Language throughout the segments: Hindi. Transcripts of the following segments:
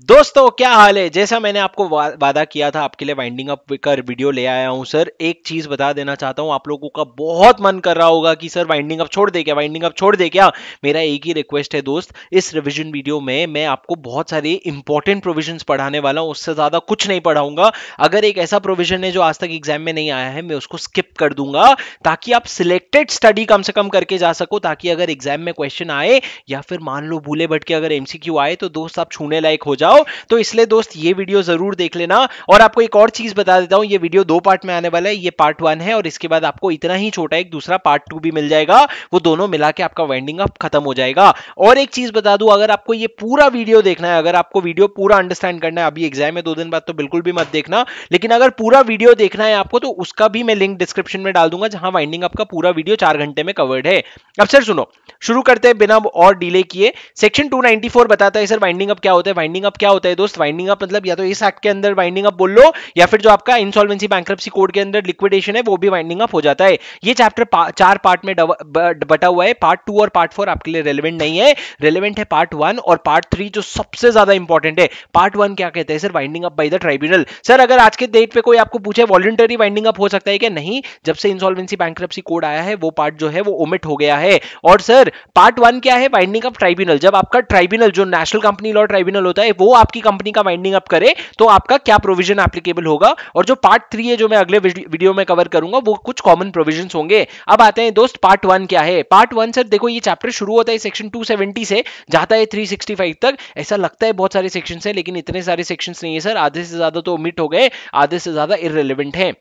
दोस्तों क्या हाल है जैसा मैंने आपको वादा किया था आपके लिए वाइंडिंग अप कर वीडियो ले आया हूं सर एक चीज बता देना चाहता हूं आप लोगों का बहुत मन कर रहा होगा कि सर वाइंडिंग अप छोड़ दे क्या वाइंडिंग अप छोड़ दे क्या मेरा एक ही रिक्वेस्ट है दोस्त इस रिविजन वीडियो में मैं आपको बहुत सारे इंपॉर्टेंट प्रोविजन पढ़ाने वाला हूं उससे ज्यादा कुछ नहीं पढ़ाऊंगा अगर एक ऐसा प्रोविजन है जो आज तक एग्जाम में नहीं आया है मैं उसको स्किप कर दूंगा ताकि आप सिलेक्टेड स्टडी कम से कम करके जा सको ताकि अगर एग्जाम में क्वेश्चन आए या फिर मान लो भूले भटके अगर एमसीक्यू आए तो दोस्त आप छूने लायक हो जाओ तो इसलिए दोस्त ये वीडियो जरूर देख लेना और आपको एक और चीज बता देता हूं ये वीडियो दो पार्ट में आने वाला है ये पार्ट वन है और इसके बाद आपको इतना ही छोटा एक दूसरा पार्ट टू भी मिल जाएगा वो दोनों मिला के आपका वाइंडिंग अप खत्म हो जाएगा और एक चीज बता दू अगर आपको ये पूरा वीडियो देखना है अगर आपको वीडियो पूरा अंडरस्टैंड करना है अभी एग्जाम है दो दिन बाद तो बिल्कुल भी मत देखना लेकिन अगर पूरा वीडियो देखना है आपको तो उसका भी मैं लिंक डिस्क्रिप्शन में डाल दूंगा जहां वाइंडिंग अप का पूरा वीडियो चार घंटे में कवर्ड है अब सर सुनो शुरू करते हैं बिना और डिले किए सेक्शन 294 बताता है सर वाइंडिंग अप क्या होता है वाइंडिंग अप क्या होता है दोस्त वाइंडिंग अप मतलब या तो इस एक्ट के अंदर वाइंडिंग अप बोल लो या फिर जो आपका इंसॉल्वेंसी बैंक्रप्सी कोड के अंदर लिक्विडेशन है वो भी वाइंडिंग अप हो जाता है ये चैप्टर पा, चार पार्ट में बटा हुआ है पार्ट टू और पार्ट फोर आपके लिए रेलिवेंट नहीं है रेलिवेंट है पार्ट वन और पार्ट थ्री जो सबसे ज्यादा इंपॉर्टेंट है पार्ट वन क्या कहते हैं sir winding up by the tribunal sir अगर आज के डेट पे कोई आपको पूछे वॉलंटरी वाइंडिंग अप हो सकता है क्या नहीं जब से इंसॉल्वेंसी बैंक्रप्सी कोड आया है वो पार्ट जो है वो ओमिट हो गया है और सर पार्ट वन क्या है वाइंडिंग अप ट्राइब्यूनल जब आपका ट्राइब्यूनल जो नेशनल कंपनी लॉ ट्राइब्यूनल होता है वो आपकी कंपनी का वाइंडिंग अप करे तो आपका क्या प्रोविजन एप्लीकेबल होगा और जो पार्ट थ्री है जो मैं अगले वीडियो में कवर करूंगा वो कुछ कॉमन प्रोविजन होंगे अब आते हैं दोस्त पार्ट वन क्या है पार्ट वन सर देखो ये चैप्टर शुरू होता है सेक्शन टू से जाता है थ्री तक ऐसा लगता है बहुत सारे सेक्शन है लेकिन इतने सारे सेक्शन नहीं है सर आधे से ज्यादा तो ओमिट हो गए आधे से ज्यादा इरेलीवेंट है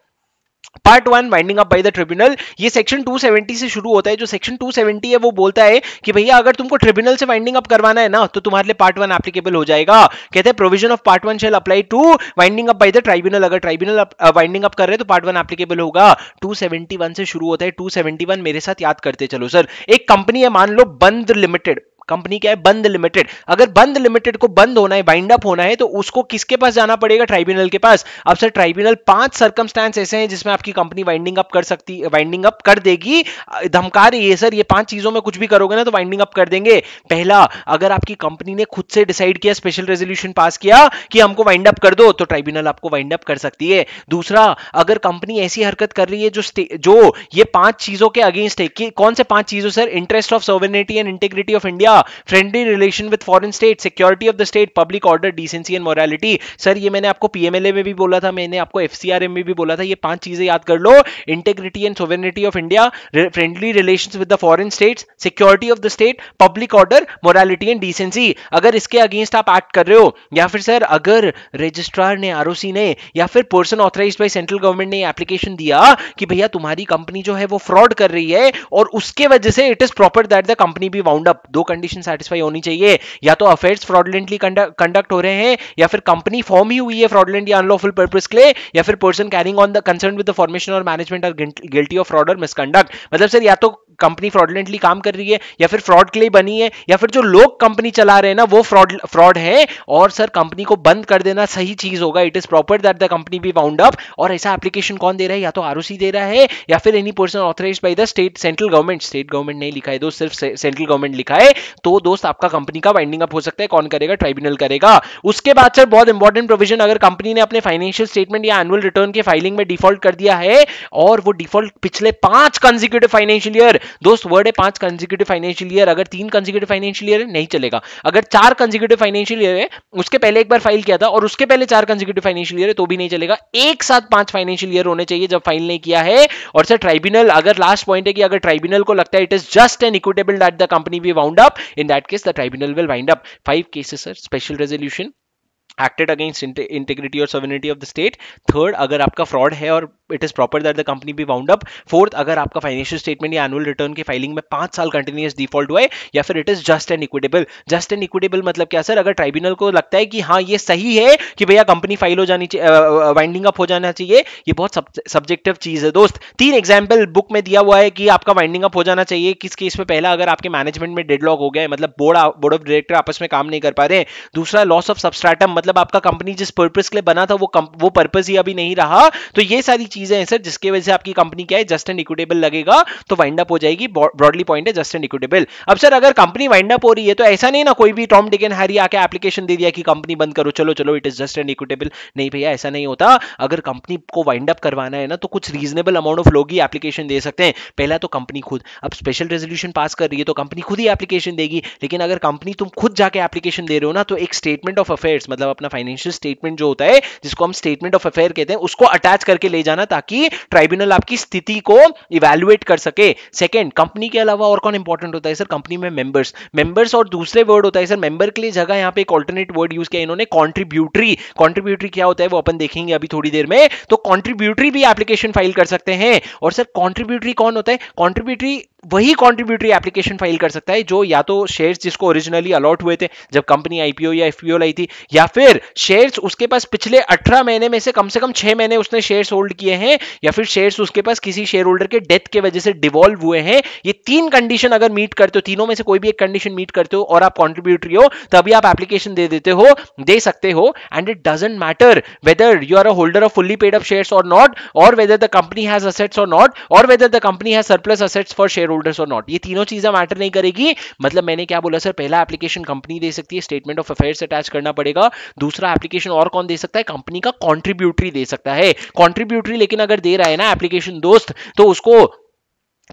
part one winding up by the tribunal ये सेक्शन 270 से शुरू होता है जो सेक्शन 270 है वो बोलता है कि भैया अगर तुमको ट्रिब्यूनल से वाइंडिंग अप करवाना है ना तो तुम्हारे लिए पार्ट वन एप्लीकेबल हो जाएगा कहते हैं provision of part one shall apply to winding up by the tribunal अगर ट्राइब्यूनल वाइंडिंग अप कर रहे तो पार्ट वन एप्लीकेबल होगा टू से शुरू होता है टू मेरे साथ याद करते चलो सर एक कंपनी है मान लो बंद लिमिटेड कंपनी क्या है बंद लिमिटेड अगर बंद लिमिटेड को बंद होना है बाइंड अप होना है तो उसको किसके पास जाना पड़ेगा ट्राइब्यूनल के पास अब सर ट्राइब्यूनल पांच सर्कमस्टेंस ऐसे हैं जिसमें आपकी कंपनी वाइंडिंग अप कर सकती वाइंडिंग अप कर देगी धमका रही है सर ये पांच चीजों में कुछ भी करोगे ना तो वाइंडिंग अप कर देंगे पहला अगर आपकी कंपनी ने खुद से डिसाइड किया स्पेशल रेजोल्यूशन पास किया कि हमको वाइंड अप कर दो तो ट्राइब्यूनल आपको वाइंड अप कर सकती है दूसरा अगर कंपनी ऐसी हरकत कर रही है जो जो ये पांच चीजों के अगेंस्ट है कि कौन से पांच चीजों sir interest of sovereignty and integrity of India था friendly relation with foreign state security of the state public order decency and morality sir ये मैंने आपको पीएमएलए में भी बोला था मैंने आपको एफ में भी बोला था ये पांच चीजें याद कर लो integrity and sovereignty of India friendly relation with the foreign state security of the state public order morality and decency अगर इसके अगेंस्ट आप एक्ट कर रहे हो या फिर सर अगर रजिस्ट्रार ने आर ने या फिर person authorise by central government ने एप्लीकेशन दिया कि भैया तुम्हारी कंपनी जो है वो फ्रॉड कर रही है और उसके वजह से it is proper that the company be wound up दो कंडीशन सेटिस्फाई होनी चाहिए या तो अफेयर फ्रॉडलेंटली कंडक्ट हो रहे हैं या फिर कंपनी फॉर्म ही हुई है फ्रॉडलेंट या अनलॉफुल पर्पज के लिए या फिर person carrying on the concern with the formation or management or guilty of fraud or misconduct मतलब सर या तो कंपनी फ्रॉडलेंटली काम कर रही है या फिर फ्रॉड के लिए बनी है या फिर जो लोग कंपनी चला रहे हैं ना वो फ्रॉड फ्रॉड है और सर कंपनी को बंद कर देना सही चीज होगा it is proper that the company be bound up और ऐसा एप्लीकेशन कौन दे रहा है या तो आरओसी दे रहा है या फिर any person authorise by the state central government state government नहीं लिखा है दोस्त सिर्फ सेंट्रल गवर्नमेंट लिखा है तो दोस्त आपका कंपनी का वाइंडिंग अप हो सकता है कौन करेगा ट्राइब्यूनल करेगा उसके बाद सर बहुत इंपॉर्टेंट प्रोविजन अगर कंपनी ने अपने फाइनेंशियल स्टेटमेंट या एनुअल रिटर्न के फाइलिंग में डिफॉल्ट कर दिया है और वो डिफॉल्ट पिछले पांच कंजिक्यूटिव फाइनेंशियल ईयर दोस्त वर्ड है पांच कंजिक्यूटिव फाइनेंशियल ईयर अगर तीन कंजिक्यूटिव फाइनेंशियल ईयर है नहीं चलेगा अगर चार कंजिक्यूटिव फाइनेंशियल ईयर है उसके पहले एक बार फाइल किया था और उसके पहले चार कंजिक्यूटिव फाइनेंशियल ईयर है तो भी नहीं चलेगा एक साथ पांच फाइनेंशियल ईयर होने चाहिए जब फाइल नहीं किया है और सर ट्राइब्यूनल अगर लास्ट पॉइंट है कि अगर ट्राइब्यूनल को लगता है it is just an equitable that the company be wound up in that case the tribunal will wind up five cases sir special resolution acted against integrity और sovereignty of the state third अगर आपका फ्रॉड है और it is proper that the company be wound up fourth अगर आपका फाइनेंशियल स्टेटमेंट या एनुअल रिटर्न की फाइलिंग में पांच साल कंटिन्यूस डिफॉल्ट हुआ है या फिर it is just and equitable just and equitable मतलब क्या सर अगर ट्राइब्यूनल को लगता है कि हाँ ये सही है कि भैया कंपनी फाइल हो जानी चाहिए वाइंडिंग अप हो जाना चाहिए ये बहुत सब्जेक्टिव चीज है दोस्त तीन एग्जाम्पल बुक में दिया हुआ है कि आपका वाइंडिंग अप हो जाना चाहिए किस केस में पहला अगर आपके मैनेजमेंट में डेडलॉक हो गया है मतलब बोर्ड बोर्ड ऑफ डायरेक्टर आपस में काम नहीं कर पा रहे हैं दूसरा लॉस ऑफ सबस्ट्रैटम मतलब आपका कंपनी जिस पर्पज के लिए बना था वो वो पर्पज ही अभी नहीं रहा तो ये सारी चीजें हैं सर जिसकी वजह से आपकी कंपनी क्या है जस्ट एंड इक्विटेबल लगेगा तो वाइंड अप हो जाएगी ब्रॉडली पॉइंट है जस्ट एंड इक्विटेबल अब सर अगर कंपनी वाइंड अप हो रही है तो ऐसा नहीं ना कोई भी टॉम डिकेन हैरी आके एप्लीकेशन दे दिया कि कंपनी बंद करो चलो चलो it is just and equitable नहीं भैया ऐसा नहीं होता अगर कंपनी को वाइंड अप करवाना है ना तो कुछ रीजनेबल अमाउंट ऑफ लोग ही एप्लीकेशन दे सकते हैं पहला तो कंपनी खुद अब स्पेशल रेजोल्यूशन पास कर रही है तो कंपनी खुद ही एप्लीकेशन देगी लेकिन अगर कंपनी तुम खुद जाके एप्लीकेशन दे रहे हो ना तो एक स्टेटमेंट ऑफ अफेयर्स मतलब अपना फाइनेंशियल स्टेटमेंट जो होता है जिसको हम स्टेटमेंट ऑफ अफेयर कहते हैं उसको अटैच करके ले जाना ताकि ट्राइब्यूनल आपकी स्थिति को इवेल्युएट कर सके सेकेंड कंपनी के अलावा और कौन इंपॉर्टेंट होता है सर कंपनी में मेंबर्स मेंबर्स और दूसरे वर्ड होता है सर मेंबर के लिए जगह यहाँ पे एक ऑल्टरनेट वर्ड यूज किया इन्होंने कॉन्ट्रीब्यूटरी कॉन्ट्रीब्यूटरी क्या होता है वो अपन देखेंगे अभी थोड़ी देर में तो कॉन्ट्रीब्यूटरी भी एप्लीकेशन फाइल कर सकते हैं और सर कॉन्ट्रीब्यूटरी कौन होता है कॉन्ट्रीब्यूटरी वही कॉन्ट्रीब्यूटरी एप्लीकेशन फाइल कर सकता है जो या तो शेयर्स जिसको ओरिजिनली अलॉट हुए थे जब कंपनी आईपीओ या एफपीओ लाई थी या फिर शेयर्स उसके पास पिछले 18 महीने में से कम से कम 6 महीने उसने शेयर्स होल्ड किए हैं या फिर शेयर्स उसके पास किसी शेयर होल्डर के डेथ के वजह से डिवॉल्व हुए हैं ये तीन कंडीशन अगर मीट करते हो तीनों में से कोई भी एक कंडीशन मीट करते हो और आप कॉन्ट्रीब्यूटरी हो तभी आप एप्लीकेशन दे देते हो दे सकते हो and it doesn't matter whether you are a holder of fully paid up shares or not or whether the company has assets or not or whether the company has surplus assets for share holders or not ये तीनों चीजें मैटर नहीं करेगी मतलब मैंने क्या बोला सर पहला एप्लीकेशन कंपनी दे सकती है स्टेटमेंट ऑफ अफेयर्स अटैच करना पड़ेगा दूसरा एप्लीकेशन और कौन दे सकता है कंपनी का कॉन्ट्रीब्यूटरी दे सकता है कॉन्ट्रीब्यूटरी लेकिन अगर दे रहा है ना एप्लीकेशन दोस्त तो उसको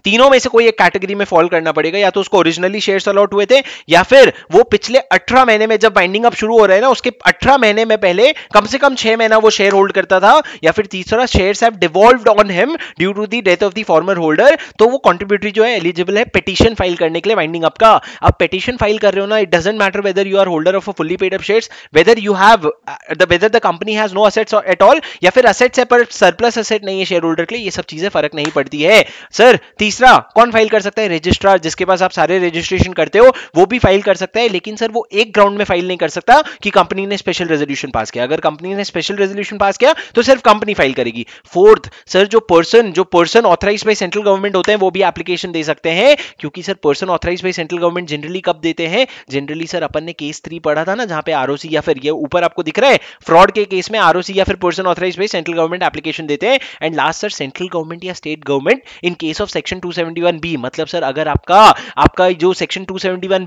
तीनों में से कोई एक कैटेगरी में फॉल करना पड़ेगा या तो उसको ओरिजिनली शेयर अलॉट हुए थे या फिर वो पिछले 18 महीने में जब बाइंडिंग अप शुरू हो रहे हैं ना उसके 18 महीने में पहले कम से कम छह महीना वो शेयर होल्ड करता था या फिर तीसरा share have devolved on him due to the death of the former holder तो वो कॉन्ट्रीब्यूटरी जो है एलिजिबल है पिटिशन फाइल करने के लिए बाइंडिंग अप का अब पिटिशन फाइल कर रहे हो ना it doesn't matter whether you are holder of a fully paid up share whether you have the whether the company has no assets at all या फिर असेट्स है पर सरप्लस असेट नहीं है शेयर होल्डर के लिए ये सब चीजें फर्क नहीं पड़ती है सर तीसरा कौन फाइल कर सकता है रजिस्ट्रार जिसके पास आप सारे रजिस्ट्रेशन करते हो वो भी फाइल कर सकता है लेकिन सर वो एक ग्राउंड में फाइल नहीं कर सकता कि कंपनी ने स्पेशल रेजोल्यूशन पास किया अगर कंपनी ने स्पेशल रेजोल्यूशन पास किया तो सिर्फ कंपनी फाइल करेगी फोर्थ सर जो पर्सन जो person authorise by central government होते हैं वो भी एप्लीकेशन दे सकते हैं क्योंकि sir person authorise by central government generally कब देते हैं जनरली सर अपन ने केस थ्री पढ़ा था ना जहां पे आरओसी या फिर ये ऊपर आपको दिख रहा है फ्रॉड के केस में आरओसी या फिर person authorise by central government application देते हैं and last sir central government या state government in case of section section B मतलब सर अगर आपका आपका जो सेक्शन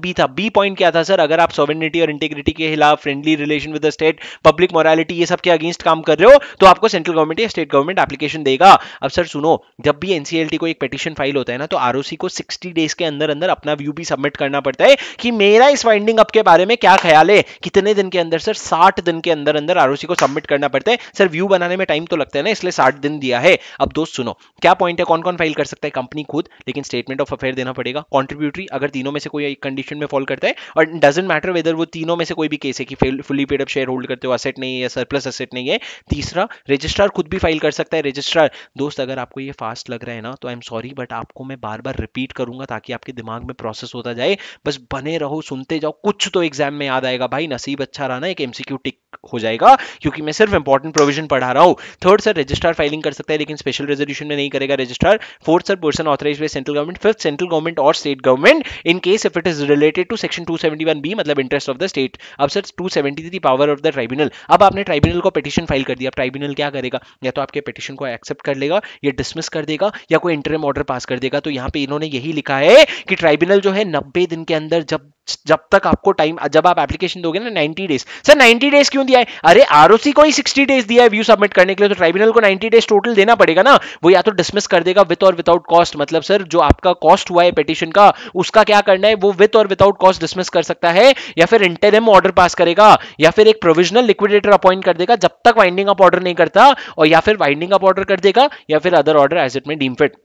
बी था बी पॉइंट क्या था सर अगर आप सॉवेनिटी और इंटीग्रिटी के खिलाफ friendly relation with the state public morality ये सब के अगेंस्ट काम कर रहे हो तो आपको सेंट्रल गवर्नमेंट या स्टेट गवर्नमेंट एप्लीकेशन देगा अब सर सुनो जब भी एनसीएलटी को एक पिटिशन फाइल होता है ना तो आरओसी को सिक्सटी डेज के अंदर अंदर अपना व्यू भी सबमिट करना पड़ता है कि मेरा इस वाइंडिंग अप के बारे में क्या ख्याल है कितने दिन के अंदर सर साठ दिन के अंदर अंदर आरओसी को सबमिट करना पड़ता है सर व्यू बनाने में टाइम तो लगता है ना इसलिए साठ दिन दिया है अब दोस्त सुनो क्या पॉइंट है कौन कौन फाइल कर सकता है कंपनी खुद लेकिन स्टेटमेंट ऑफ अफेयर देना पड़ेगा कॉन्ट्रीब्यूटरी अगर तीनों में से कोई एक कंडीशन में फॉल करता है और डजेंट मैटर वेदर वो तीनों में से कोई भी केस है कि fully paid up share hold करते हो असेट नहीं है सरप्लस असेट नहीं है तीसरा रजिस्ट्रार खुद भी फाइल कर सकता है रजिस्ट्रार दोस्त अगर आपको ये फास्ट लग रहा है ना तो आई एम सॉरी बट आपको मैं बार बार रिपीट करूंगा ताकि आपके दिमाग में प्रोसेस होता जाए बस बने रहो सुनते जाओ कुछ तो एग्जाम में याद आएगा भाई नसीब अच्छा रहा ना एक एमसीक्यू टिक हो जाएगा क्योंकि मैं सिर्फ इंपॉर्टेंट प्रोविजन पढ़ा रहा हूँ थर्ड सर रजिस्ट्रार फाइलिंग कर सकता है लेकिन स्पेशल रेजोल्यूशन में नहीं करेगा registrar fourth sir person authorise by central government fifth central government और state government in case if it is related to section two B मतलब इंटरेस्ट ऑफ द स्टेट अब sir seventy power of the tribunal अब आपने ट्राइब्यूनल को पिटिशन फाइल कर दिया अब ट्राइब्यूनल क्या करेगा या तो आपके पिटिशन को एक्सेप्ट कर लेगा या डिसमिस कर देगा या कोई इंटरम ऑर्डर पास कर देगा तो यहां पर इन्होंने यही लिखा है कि ट्राइब्यूनल जो है नब्बे दिन के अंदर जब जब तक आपको टाइम जब आप एप्लीकेशन दोगे ना 90 डेज सर 90 डेज क्यों क्यों दिया है अरे आरओसी को ही सिक्सटी डेज दिया है व्यू सबमिट करने के लिए तो ट्राइब्यूनल को नाइन्टी डेज टोटल देना पड़ेगा ना वो या तो डिसमिस कर देगा विथ और विदाउट कॉस्ट मतलब सर जो आपका कॉस्ट हुआ है पिटिशन का उसका क्या करना है वो विथ और विदाउट कॉस्ट डिसमिस कर सकता है या फिर इंटरम ऑर्डर पास करेगा या फिर एक प्रोविजनल लिक्विडेटर अपॉइंट कर देगा जब तक वाइंडिंग अप ऑर्डर नहीं करता और या फिर वाइंडिंग अप ऑर्डर कर देगा या फिर other order as it may deem fit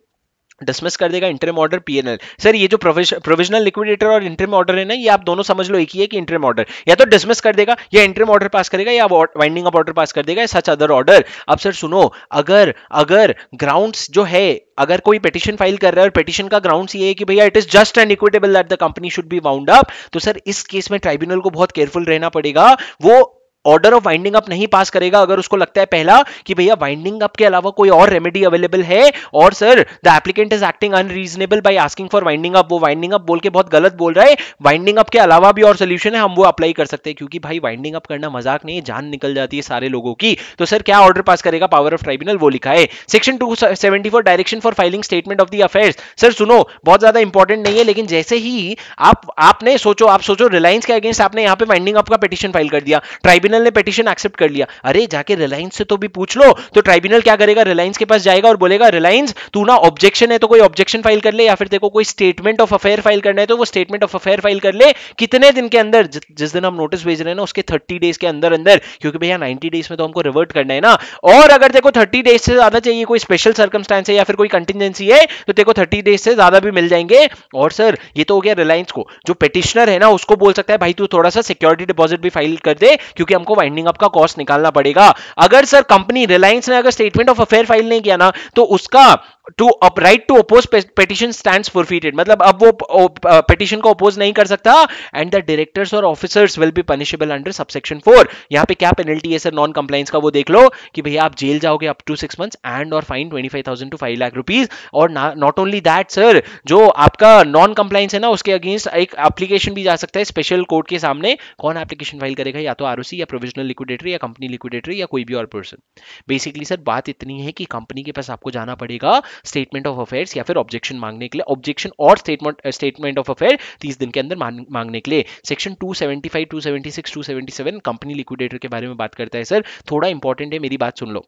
dismiss कर देगा इंटरम ऑर्डर पीएनएल सर ये जो प्रोविजनल लिक्विडेटर और इंटरम ऑर्डर है ना ये आप दोनों समझ लो एक ही है कि इंटरम ऑर्डर या तो डिसमिस कर देगा या इंटरम ऑर्डर पास करेगा या वाइंडिंग अप ऑर्डर पास कर देगा सच अदर ऑर्डर अब सर सुनो अगर अगर ग्राउंड्स जो है अगर कोई पिटिशन फाइल कर रहा है और पिटिशन का ग्राउंड ये है कि भैया it is just and equitable that the company should be wound up तो सर इस केस में ट्राइब्यूनल को बहुत केयरफुल रहना पड़ेगा वो ऑर्डर ऑफ वाइंडिंग अप नहीं पास करेगा अगर उसको लगता है पहला कि भैया वाइंडिंग अप के अलावा कोई और रेमेडी अवेलेबल है और sir the applicant is acting unreasonable by asking for winding up वो वाइंडिंग अप बोल के बहुत गलत बोल रहा है वाइंडिंग अप के अलावा भी और सोल्यूशन है हम वो अप्लाई कर सकते हैं क्योंकि भाई वाइंडिंग अप करना मजाक नहीं है जान निकल जाती है सारे लोगों की तो सर क्या ऑर्डर पास करेगा पावर ऑफ ट्राइब्यूनल वो लिखा है section two direction for filing statement of the affair sir सुनो बहुत ज्यादा इंपॉर्टेंट नहीं है लेकिन जैसे ही आप आपने सोचो आप सोचो रिलायंस के अगेंस्ट आपने यहां पे वाइंडिंग अप का पिटिशन फाइल कर दिया ट्राइब्यूनल ट्राइब्यूनल ने पिटिशन एक्सेप्ट कर लिया अरे जाके रिलायंस से तो भी पूछ लो तो ट्राइब्यूनल क्या करेगा रिलायंस के पास जाएगा और बोलेगा रिलायंस तू ना ऑब्जेक्शन है तो कोई ऑब्जेक्शन फाइल कर ले या फिर देखो कोई स्टेटमेंट ऑफ अफेयर फाइल करना है तो वो स्टेटमेंट ऑफ अफेयर फाइल कर ले कितने दिन के अंदर जिस दिन हम नोटिस भेज रहे हैं ना उसके थर्टी डेज के अंदर अंदर क्योंकि भैया नाइनटी डेज में तो हमको रिवर्ट करना है ना और अगर देखो थर्टी डेज से ज्यादा चाहिए कोई स्पेशल सर्कमस्टांस है या फिर कोई कंटिजेंसी है तो देखो थर्टी डेज से ज्यादा भी मिल जाएंगे और सर ये तो हो गया रिलायंस को जो पिटिशनर है ना उसको बोल सकता है भाई तू थोड़ा सा सिक्योरिटी डिपॉजिट भी फाइल कर दे क्योंकि हम हमको वाइंडिंग अप का कॉस्ट निकालना पड़ेगा अगर सर कंपनी रिलायंस ने अगर स्टेटमेंट ऑफ अफेयर फाइल नहीं किया ना तो उसका to right to oppose petition stand forfeited मतलब अब वो पेटिशन को अपोज नहीं कर सकता एंड द डायरेक्टर्स और officers will be punishable under subsection four यहाँ पे क्या पेनल्टी है सर नॉन कंप्लाइंस का वो देख लो कि भैया आप जेल जाओगे up to six months and और fine twenty five thousand to five lakh rupees और नॉट ओनली दैट सर जो आपका नॉन कंप्लाइंस है ना उसके अगेंस्ट एक एप्लीकेशन भी जा सकता है स्पेशल कोर्ट के सामने कौन एप्लीकेशन फाइल करेगा या तो आर या प्रोविजनल लिक्विडेटरी या कंपनी लिक्विडेटरी या कोई भी और पर्सन बेसिकली सर बात इतनी है कि कंपनी के पास आपको जाना पड़ेगा स्टेटमेंट ऑफ अफेयर्स या फिर ऑब्जेक्शन मांगने के लिए ऑब्जेक्शन और स्टेटमेंट स्टेटमेंट ऑफ अफेयर तीस दिन के अंदर मांगने के लिए section two seventy seven company liquidator के बारे में बात करता है सर थोड़ा इंपॉर्टेंट है मेरी बात सुन लो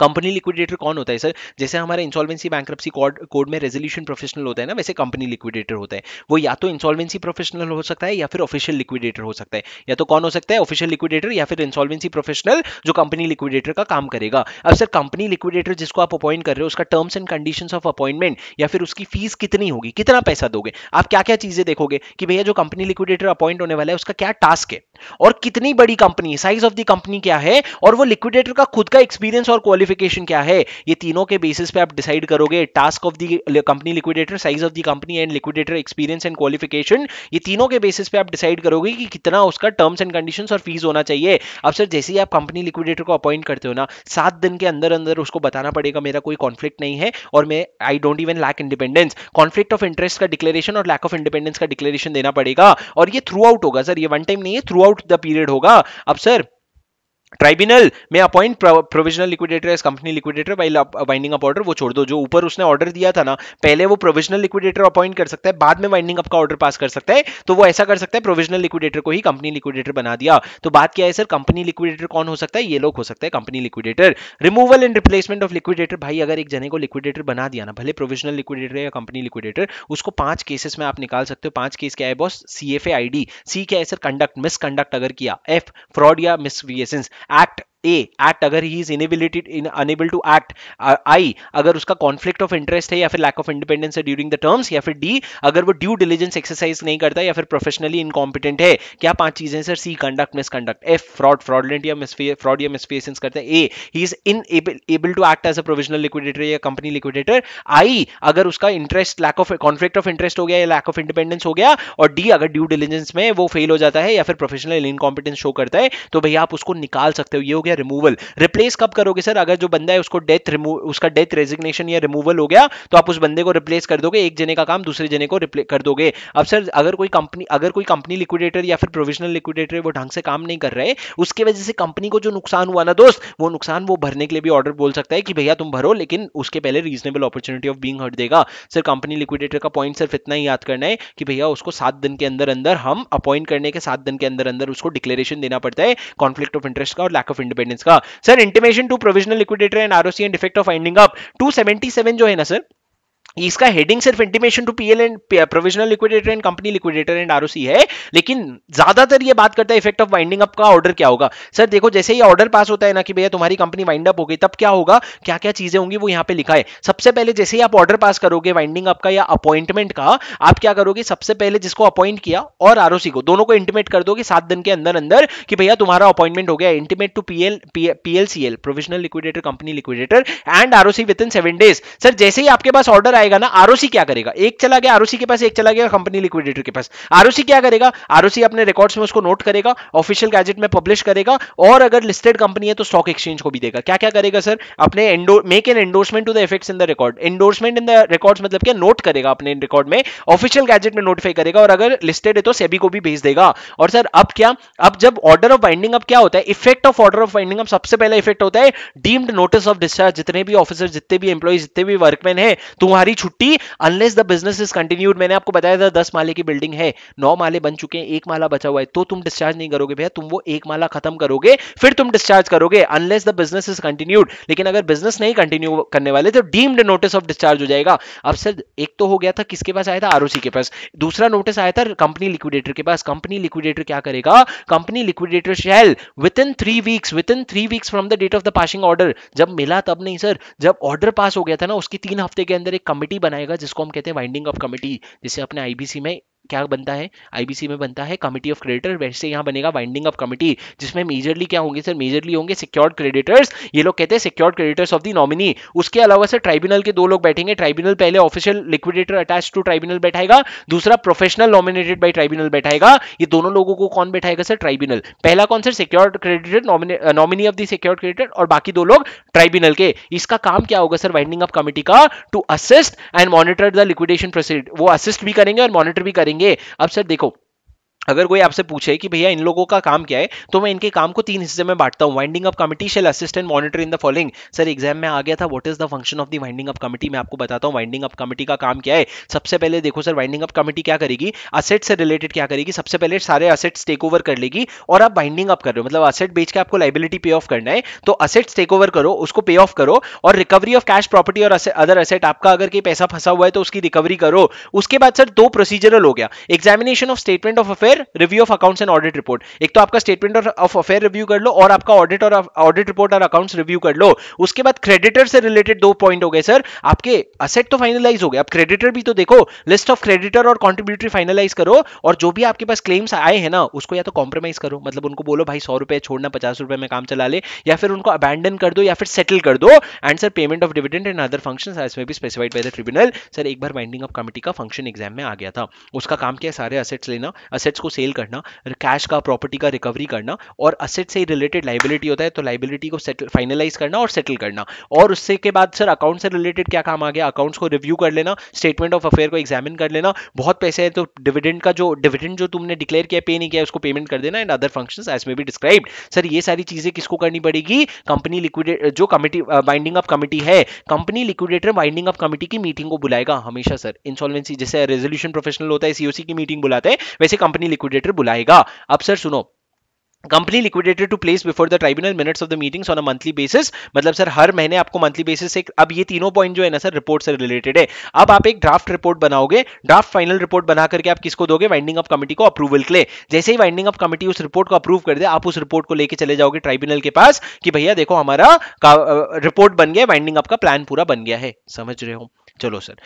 कंपनी लिक्विडेटर कौन होता है सर जैसे हमारे इंसॉल्वेंसी बैंक्रप्सी कोड कोड में रेजोल्यूशन प्रोफेशनल होता है ना वैसे कंपनी लिक्विडेटर होता है वो या तो इंसॉल्वेंसी प्रोफेशनल हो सकता है या फिर ऑफिशियल लिक्विडेटर हो सकता है या तो कौन हो सकता है ऑफिशियल लिक्विडेटर या फिर इंसॉल्वेंसी प्रोफेशनल जो कंपनी लिक्विडेटर का काम करेगा अब सर कंपनी लिक्विडेटर जिसको आप अपॉइंट कर रहे हो उसका terms and condition of appointment या फिर उसकी फीस कितनी होगी कितना पैसा दोगे आप क्या क्या चीजें देखोगे कि भैया जो कंपनी लिक्विडेटर अपॉइंट होने वाला है उसका क्या टास्क है और कितनी बड़ी company size of the company क्या है और वो लिक्विडेटर का खुद का एक्सपीरियंस और क्वालिटी सिंप्लीफिकेशन क्या है ये तीनों के बेसिस पे आप डिसाइड करोगे task of the company liquidator size of the company and liquidator experience and qualification ये तीनों के बेसिस पे आप डिसाइड करोगे कि कितना उसका टर्म्स एंड कंडीशंस और फीस होना चाहिए अब सर जैसे ही आप कंपनी लिक्विडेटर को अपॉइंट करते हो ना सात दिन के अंदर अंदर उसको बताना पड़ेगा मेरा कोई कॉन्फ्लिक्ट नहीं है और मैं I don't even lack independence conflict of interest का डिक्लेरेशन और लैक ऑफ इंडिपेंडेंस का डिक्लेरेशन देना पड़ेगा और ये थ्रू आउट होगा सर ये वन टाइम नहीं है थ्रू आउट द पीरियड होगा अब सर ट्राइब्यूनल में appoint provisional liquidator as company liquidator by winding up order वो छोड़ दो जो ऊपर उसने ऑर्डर दिया था ना पहले वो प्रोविजनल लिक्विडेटर अपॉइंट कर सकता है बाद में वाइंडिंग अप का ऑर्डर पास कर सकता है तो वो ऐसा कर सकता है प्रोविजनल लिक्विडेटर को ही कंपनी लिक्विडेटर बना दिया तो बात क्या है सर कंपनी लिक्विडेटर कौन हो सकता है ये लोग हो सकता है company liquidator removal and replacement of liquidator भाई अगर एक जने को लिक्विडेटर बना दिया ना भले प्रोविजनल लिक्विडेटर या कंपनी लिक्विडेटर उसको पांच केसेस में आप निकाल सकते हो पांच केस क्या है boss C F A I D C क्या है सर कंडक्ट मिसकंडक्ट अगर किया एफ फ्रॉड या मिसवियसेंस act ए एक्ट अगर he is inability in unable to act I अगर उसका कॉन्फ्लिक्ट ऑफ इंटरेस्ट है या फिर लैक ऑफ इंडिपेंडेंस है ड्यूरिंग द टर्म्स या फिर डी अगर वो ड्यू डिलीजेंस एक्सरसाइज नहीं करता या फिर प्रोफेशनली इनकॉम्पिटेंट है क्या पांच चीजें sir C conduct misconduct F fraud fraudulent या फ्रॉड या मिसफियसेंस करते हैं A he is unable to act as a provisional liquidator या कंपनी लिक्विडेटर आई अगर उसका interest lack of conflict of interest हो गया या लैक ऑफ इंडिपेंडेंस हो गया और डी अगर ड्यू डिलीजेंस में वो फेल हो जाता है या फिर प्रोफेशनल इनकॉम्पिटेंस शो करता है तो भैया आप उसको निकाल सकते हो ये हो गया या रिमूवल रिप्लेस कब करोगे सर अगर जो बंदा है उसको डेथ रिमूव उसका डेथ रेजिग्नेशन या रिमूवल हो गया तो आप उस बंदे को रिप्लेस कर दोगे एक जने का काम दूसरे जने को रिप्ले कर दोगे अब सर अगर कोई कंपनी अगर कोई कंपनी लिक्विडेटर या फिर प्रोविजनल लिक्विडेटर वो ढंग से काम नहीं कर रहे उसके वजह से कंपनी को जो नुकसान हुआ ना दोस्त वो नुकसान वो भरने के लिए भी ऑर्डर बोल सकता है कि भैया तुम भरो लेकिन उसके पहले रीजनेबल अपॉर्चुनिटी ऑफ बींग हट देगा सर कंपनी लिक्विडेटर का पॉइंट सिर्फ इतना ही याद करना है कि भैया उसको सात दिन के अंदर अंदर हम अपॉइंट करने के सात दिन के अंदर अंदर उसको डिक्लेरेशन देना पड़ता है कॉन्फ्लिक्ट ऑफ इंटरेस्ट का और लैक ऑफ इंडिपेंडेंस इंडिपेंडेंस का sir intimation to provisional liquidator and ROC and effect of finding up 277 जो है ना सर इसका हेडिंग सिर्फ intimation to PL and provisional liquidator and company liquidator and ROC है लेकिन ज्यादातर ये बात करता है इफेक्ट ऑफ वाइंडिंग अप का ऑर्डर क्या होगा सर देखो जैसे ही ऑर्डर पास होता है ना कि भैया तुम्हारी कंपनी वाइंड अप हो गई तब क्या होगा क्या क्या चीजें होंगी वो यहां पर लिखा है सबसे पहले जैसे ही आप ऑर्डर पास करोगे वाइंडिंग अप का या अपॉइंटमेंट का आप क्या करोगे सबसे पहले जिसको अपॉइंट किया और आरओसी को दोनों को इंटीमेट कर दोगे सात दिन के अंदर अंदर कि भैया तुम्हारा अपॉइंटमेंट हो गया intimate to PL PLCL provisional liquidator company liquidator and ROC within seven days sir जैसे ही आपके पास ऑर्डर आए आएगा ना आरओसी क्या करेगा एक चला गया आरओसी के पास एक चला गया कंपनी लिक्विडेटर के पास आरओसी क्या करेगा आरओसी अपने रिकॉर्ड्स में उसको नोट करेगा ऑफिशियल गैजेट में पब्लिश करेगा और अगर लिस्टेड कंपनी है तो स्टॉक एक्सचेंज को भी देगा क्या क्या करेगा सर अपने make an endorsement to the effect in the record endorsement in the record मतलब क्या नोट करेगा अपने रिकॉर्ड में ऑफिशियल गैजेट में नोटिफाई करेगा और अगर लिस्टेड है तो सेबी को भी भेज देगा और सर अब क्या अब जब ऑर्डर ऑफ बाइंडिंग अब क्या होता है effect of order of binding अब सबसे पहला इफेक्ट होता है डीम्ड नोटिस ऑफ डिस्चार्ज जितने भी ऑफिसर जितने भी एम्प्लॉय जितने भी वर्कमैन है तुम्हारी छुट्टी unless the business is continued मैंने आपको बताया था दस माले की बिल्डिंग है नौ माले बन चुके हैं एक माला बचा हुआ है तो तुम डिस्चार्ज नहीं करोगे भैया तुम वो एक माला खत्म करोगे फिर तुम डिस्चार्ज करोगे unless the business is continued लेकिन अगर बिजनेस नहीं कंटिन्यू करने वाले तो डीम्ड नोटिस ऑफ डिस्चार्ज हो जाएगा अब सर एक तो हो गया था किसके पास आया था आरओसी के पास दूसरा नोटिस आया था कंपनी लिक्विडेटर के पास कंपनी लिक्विडेटर क्या करेगा company liquidator shall within three weeks within three weeks from the date of the passing order जब मिला तब नहीं सर जब ऑर्डर पास हो गया था ना उसकी तीन हफ्ते के अंदर एक कमिटी कमिटी बनाएगा जिसको हम कहते हैं वाइंडिंग ऑफ कमेटी जिसे अपने आईबीसी में क्या बनता है आईबीसी में बनता है कमिटी ऑफ क्रेडिटर वैसे यहां बनेगा बाइंडिंग ऑफ कमिटी जिसमें मेजरली क्या होंगे सर मेजरली होंगे सिक्योर्ड क्रेडिटर्स ये लोग कहते हैं secured creditors of the nominee उसके अलावा सर ट्राइब्यूनल के दो लोग बैठेंगे ट्राइब्यूनल पहले official liquidator attach to tribunal बैठाएगा दूसरा प्रोफेशनल नॉमिनेटेड बाई ट्राइब्यूनल बैठाएगा ये दोनों लोगों को कौन बैठाएगा सर ट्राइब्यूनल पहला कौन sir secured creditor nominee of the secured creditor और बाकी दो लोग ट्राइब्यूनल के इसका काम क्या होगा सर वाइंडिंग ऑफ कमिटी का to assist and monitor the liquidation proceed वो असिस्ट भी करेंगे और मॉनिटर भी करेंगे करेंगे अब सर देखो अगर कोई आपसे पूछे कि भैया इन लोगों का काम क्या है तो मैं इनके काम को तीन हिस्से में बांटता हूँ winding up committee shall assistant monitor in the following sir exam में आ गया था what is the function of the winding up committee मैं आपको बताता हूँ वाइंडिंग अप कमिटी का काम क्या है सबसे पहले देखो सर वाइंडिंग अप कमिटी क्या करेगी असेट से रिलेटेड क्या करेगी सबसे पहले सारे असेट्स टेक ओवर कर लेगी और आप वाइंडिंग अप कर रहे हो मतलब असेट बेच के आपको लाइबिलिटी पे ऑफ करना है तो असेट्स टेक ओवर करो उसको पे ऑफ करो और रिकवरी ऑफ कैश प्रॉपर्टी और अदर असेट आपका अगर कहीं पैसा फंसा हुआ है तो उसकी रिकवरी करो उसके बाद सर दो प्रोसीजरल हो गया examination of statement of affair फिर review of accounts and audit report एक तो आपका स्टेटमेंट ऑफ अफेयर रिव्यू कर लो और आपका ऑडिट और ऑडिट रिपोर्ट और अकाउंट्स रिव्यू कर लो उसके बाद क्रेडिटर से रिलेटेड दो पॉइंट हो गए सर आपके असेट तो फाइनलाइज हो गए आप क्रेडिटर भी तो देखो लिस्ट ऑफ क्रेडिटर और कॉन्ट्रीब्यूटरी फाइनलाइज करो और जो भी आपके पास क्लेम्स आए हैं ना उसको या तो कॉम्प्रोमाइज करो मतलब उनको बोलो भाई सौ रुपए छोड़ना पचास रुपए में काम चला ले या फिर उनको अबैंडन कर दो या फिर सेटल कर दो and sir payment of dividend and other function भी specified by the tribunal sir एक बार बाइंडिंग ऑफ कमिटी का फंक्शन एग्जाम में आ गया था उसका काम क्या सारे असेट्स लेना असेट्स को उसको सेल करना कैश का प्रॉपर्टी का रिकवरी करना और असेट से रिलेटेड लाइबिलिटी होता है तो लाइबिलिटी को सेटल फाइनलाइज करना और सेटल करना और उससे के बाद सर अकाउंट से रिलेटेड क्या काम आ गया अकाउंट्स को रिव्यू कर लेना स्टेटमेंट ऑफ अफेयर को एग्जामिन कर लेना बहुत पैसे हैं तो डिविडेंड का जो डिविडेंड जो तुमने डिक्लेयर किया पे नहीं किया उसको पेमेंट कर देना and other function as may be describe sir ये सारी चीजें किसको करनी पड़ेगी कंपनी लिक्विडेट जो कमिटी बाइंडिंग ऑफ कमिटी है company liquidator binding of committee की मीटिंग को बुलाएगा हमेशा सर इंसॉल्वेंसी जैसे रेजोल्यूशन प्रोफेशनल होता है सीओसी की मीटिंग बुलाते हैं वैसे कंपनी लिक्विडेटर बुलाएगा अब सर सुनो company liquidated to place before the tribunal minutes of the meetings on a monthly basis मतलब सर हर महीने आपको मंथली बेसिस से अब ये तीनों पॉइंट जो है ना सर रिपोर्ट से रिलेटेड है अब आप एक ड्राफ्ट रिपोर्ट बनाओगे ड्राफ्ट फाइनल रिपोर्ट बना करके आप किसको दोगे वाइंडिंग ऑफ कमिटी को अप्रूवल के लिए जैसे ही वाइंडिंग ऑफ कमिटी उस रिपोर्ट को अप्रूव कर दे आप उस रिपोर्ट को लेकर चले जाओगे ट्राइब्यूनल के पास कि भैया देखो हमारा रिपोर्ट बन गया वाइंडिंग अप का प्लान पूरा बन गया है समझ रहे हो चलो sir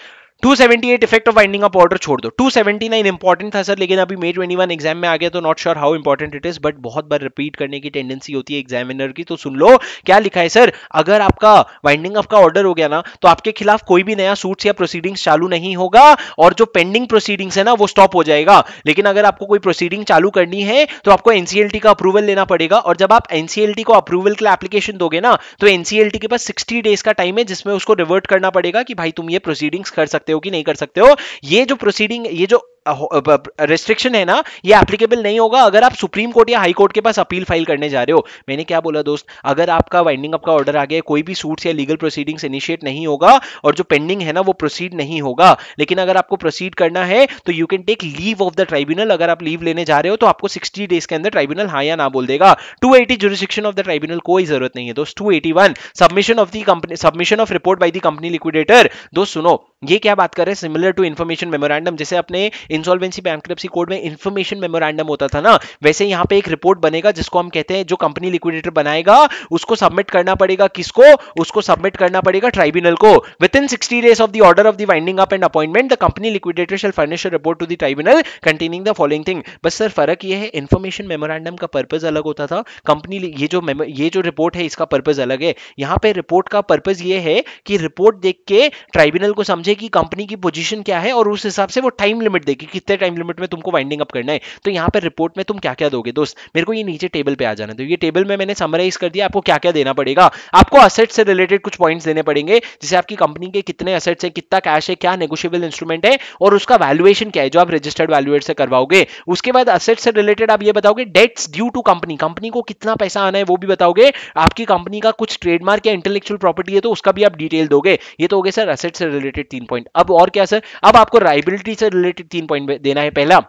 278 effect of winding up order छोड़ दो 279 इंपॉर्टेंट था सर लेकिन अभी मे 21 एग्जाम में आ गया तो not sure how important it is but बहुत बार रिपीट करने की टेंडेंसी होती है एग्जामिनर की तो सुन लो क्या लिखा है सर अगर आपका वाइंडिंग अप का ऑर्डर हो गया ना तो आपके खिलाफ कोई भी नया सूट्स या प्रोसीडिंग्स चालू नहीं होगा और जो पेंडिंग प्रोसीडिंग्स है ना वो स्टॉप हो जाएगा लेकिन अगर आपको कोई प्रोसीडिंग चालू करनी है तो आपको एनसीएलटी का अप्रूवल लेना पड़ेगा और जब आप एनसीएलटी को अप्रूवल के लिए एप्लीकेशन दोगे ना तो एनसीएलटी के पास सिक्सटी डेज का टाइम है जिसमें उसको रिवर्ट करना पड़ेगा कि भाई तुम ये प्रोसीडिंग्स कर सकते सकते हो कि नहीं कर सकते हो ये जो प्रोसीडिंग ये जो रेस्ट्रिक्शन है ना ये एप्लीकेबल नहीं होगा अगर आप सुप्रीम कोर्ट या हाई कोर्ट के पास अपील फाइल करने जा रहे हो मैंने क्या बोला दोस्त अगर आपका वाइंडिंग अप का ऑर्डर आ गया कोई भी सूट या लीगल प्रोसीडिंग्स इनिशिएट नहीं होगा और जो पेंडिंग है ना वो प्रोसीड नहीं होगा लेकिन अगर आपको प्रोसीड करना है तो you can take leave of the tribunal अगर आप लीव लेने जा रहे हो तो आपको सिक्सटी डेज के अंदर ट्राइब्यूनल हाँ या ना बोल देगा two eighty jurisdiction of the tribunal कोई जरूरत नहीं है दोस्त two eighty one submission of the company submission of report by the company liquidator दोस्त सुनो ये क्या बात कर रहे हैं सिमिलर टू इन्फॉर्मेशन मेमोरेंडम जैसे अपने इंसॉल्वेंसी बैंक्रप्सी कोड में इंफॉर्मेशन मेमोरेंडम होता था ना वैसे यहां पे एक रिपोर्ट बनेगा जिसको हम कहते हैं जो कंपनी लिक्विडेटर बनाएगा उसको सबमिट करना पड़ेगा किसको उसको सबमिट करना पड़ेगा ट्राइब्यूनल को within sixty days of the order of the winding up and appointment the company liquidator shall furnish report to the tribunal containing the following thing बस सर फर्क ये है इन्फॉर्मेशन मेमोरेंडम का पर्पज अलग होता था कंपनी ये जो ये जो रिपोर्ट है इसका पर्पज अलग है यहां पे रिपोर्ट का पर्पज ये है कि रिपोर्ट देख के ट्राइब्यूनल को समझे कि कंपनी की पोजीशन क्या है और उस हिसाब से वो टाइम लिमिट दे कि कितने टाइम लिमिट में तुमको वाइंडिंग अप करना है तो यहाँ पर रिपोर्ट में तुम क्या क्या दोगे दोस्त मेरे को ये नीचे टेबल पर आ जाना तो ये टेबल में मैंने समराइज कर दिया आपको क्या क्या देना पड़ेगा आपको असेट से रिलेटेड कुछ पॉइंट्स देने पड़ेंगे जिसे आपकी कंपनी के कितने असेट्स है कितना कैश है क्या नेगोशियबल इंस्ट्रूमेंट है और उसका वैल्युएशन क्या है जो आप रजिस्टर्ड वैल्युएट से करवाओगे उसके बाद असेट से रिलेटेड आप ये बताओगे debts due to company company को कितना पैसा आना है वो भी बताओगे आपकी कंपनी का कुछ ट्रेडमार्क या इंटेलेक्चुअल प्रॉपर्टी है तो उसका भी आप डिटेल दोगे ये तो हो गए सर असेट से रिलेटेड तीन पॉइंट अब और क्या सर अब आपको राइबिलिटी से रिलेटेड तीन पॉइंट देना है पहला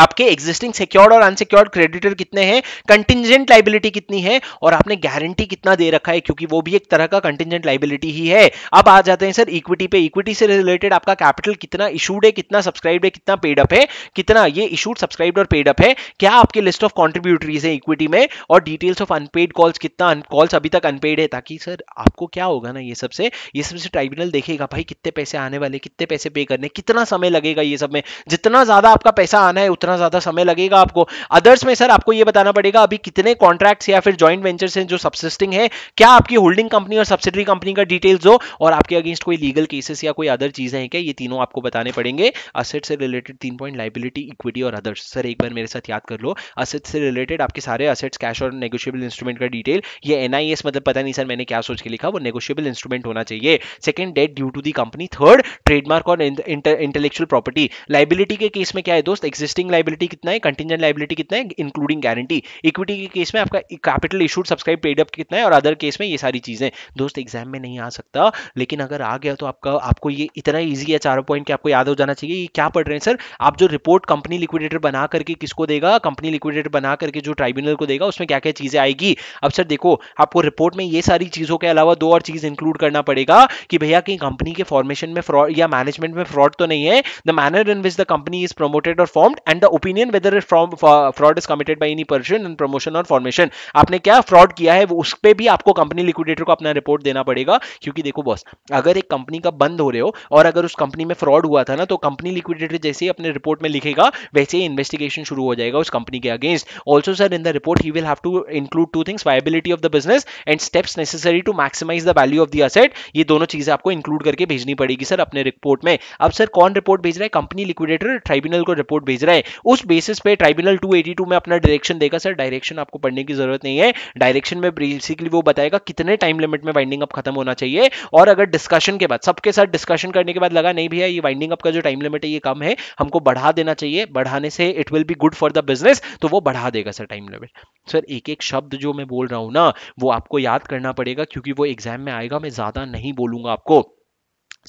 आपके एग्जिस्टिंग सिक्योर्ड और अनसिक्योर्ड क्रेडिटर कितने हैं कंटिजेंट लाइबिलिटी कितनी है और आपने गारंटी कितना दे रखा है क्योंकि वो भी एक तरह का कंटिजेंट लाइबिलिटी ही है अब आ जाते हैं सर इक्विटी पे इक्विटी से रिलेटेड आपका कैपिटल कितना इशूड है कितना सब्सक्राइब है कितना पेडअप है कितना ये इशूड सब्सक्राइब और पेडअप है क्या आपके लिस्ट ऑफ कॉन्ट्रीब्यूटरीज है इक्विटी में और डिटेल्स ऑफ अनपेड कॉल्स कितना कॉल्स अभी तक अनपेड है ताकि सर आपको क्या होगा ना ये सबसे ये सबसे ट्राइब्यूनल देखेगा भाई कितने पैसे आने वाले कितने पैसे पे करने कितना समय लगेगा ये सब में जितना ज्यादा आपका पैसा आना है उतना ज्यादा समय लगेगा आपको अदर्स में सर आपको यह बताना पड़ेगा अभी कितने कॉन्ट्रैक्ट या फिर ज्वाइंट वेंचर्स हैं जो सब्सिस्टिंग है क्या आपकी होल्डिंग कंपनी और सब्सिडरी कंपनी का डिटेल्स हो और आपके अगेंस्ट कोई लीगल केसेस या कोई अदर चीजें हैं क्या ये तीनों आपको बताने पड़ेंगे असेट से रिलेटेड तीन पॉइंट लाइबिलिटी इक्विटी और अदर्स सर एक बार मेरे साथ याद कर लो असेट से रिलेटेड आपके सारे असेट्स कैश और नेगोशियबल इंस्ट्रूमेंट का डिटेल ये एनआईएस मतलब पता नहीं सर मैंने क्या सोच के लिखा वो नेगोशियबल इंस्ट्रूमेंट होना चाहिए second debt due to the company third trademark और इंटेलेक्चुअल प्रॉपर्टी लाइबिलिटी के केस में क्या है दोस्त एक्सिस्टिंग कंटिंजेंट लाइबिलिटी कितना है कंटिजेंट लाइबिलिटी कितना है इंक्लूडिंग गारंटी इक्विटी के केस में आपका capital issued subscribe paid up कितना है और अदर केस में ये सारी चीजें दोस्त एग्जाम में नहीं आ सकता लेकिन अगर आ गया तो आपका आपको ये इतना ईजी है चारों पॉइंट कि आपको याद हो जाना चाहिए ये क्या पढ़ रहे हैं सर आप जो रिपोर्ट कंपनी लिक्विडेटर बना करके किसको देगा कंपनी लिक्विडेटर बना करके जो ट्राइब्यूनल को देगा उसमें क्या क्या चीजें आएगी अब सर देखो आपको रिपोर्ट में ये सारी चीजों के अलावा दो और चीज इंक्लूड करना पड़ेगा कि भैया कहीं कंपनी के फॉर्मेशन में फ्रॉड या मैनेजमेंट में फ्रॉड तो नहीं है the manner in which the company is promoted or formed and and the opinion whether fraud is committed by any person in promotion or formation आपने क्या फ्रॉड किया है उस पर भी आपको कंपनी लिक्विडेटर को अपना रिपोर्ट देना पड़ेगा क्योंकि देखो बॉस अगर एक कंपनी का बंद हो रहे हो और अगर उस कंपनी में फ्रॉड हुआ था ना तो कंपनी लिक्विडेटर जैसे ही अपने रिपोर्ट में लिखेगा वैसे ही इन्वेस्टिगेशन शुरू हो जाएगा उस कंपनी के against also sir in the report he will have to include two things viability of the business and steps necessary to maximise the value of the asset ये दोनों चीजें आपको इंक्लूड करके भेजनी पड़ेगी सर अपने रिपोर्ट में अब सर कौन रिपोर्ट भेज रहा है कंपनी लिक्विडेटर ट्राइब्यूनल को रिपोर्ट भेज रहा है उस बेसिस पे ट्राइब्यूनल 282 में अपना डायरेक्शन देगा सर डायरेक्शन आपको पढ़ने की जरूरत नहीं है डायरेक्शन में बेसिकली वो बताएगा कितने टाइम लिमिट में वाइंडिंग अप खत्म होना चाहिए और अगर डिस्कशन के बाद सबके साथ डिस्कशन करने के बाद लगा नहीं भैया ये वाइंडिंग अप का जो टाइम लिमिट है ये कम है हमको बढ़ा देना चाहिए बढ़ाने से it will be good for the business तो वो बढ़ा देगा सर टाइम लिमिट सर एक एक शब्द जो मैं बोल रहा हूँ ना वो आपको याद करना पड़ेगा क्योंकि वो एग्जाम में आएगा मैं ज़्यादा नहीं बोलूंगा आपको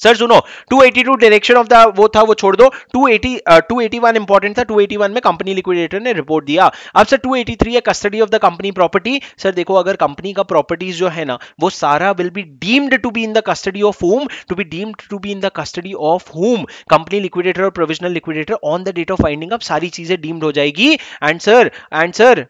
सर सुनो 282 डायरेक्शन ऑफ द वो था वो छोड़ दो 280 uh, 281 इंपॉर्टेंट था 281 में कंपनी लिक्विडेटर ने रिपोर्ट दिया अब सर 283 है custody of the company property sir देखो अगर कंपनी का प्रॉपर्टीज जो है ना वो सारा will be deemed to be in the custody of home to be deemed to be in the custody of home company liquidator or provisional liquidator on the date of finding अब सारी चीजें डीम्ड हो जाएगी एंड सर एंड सर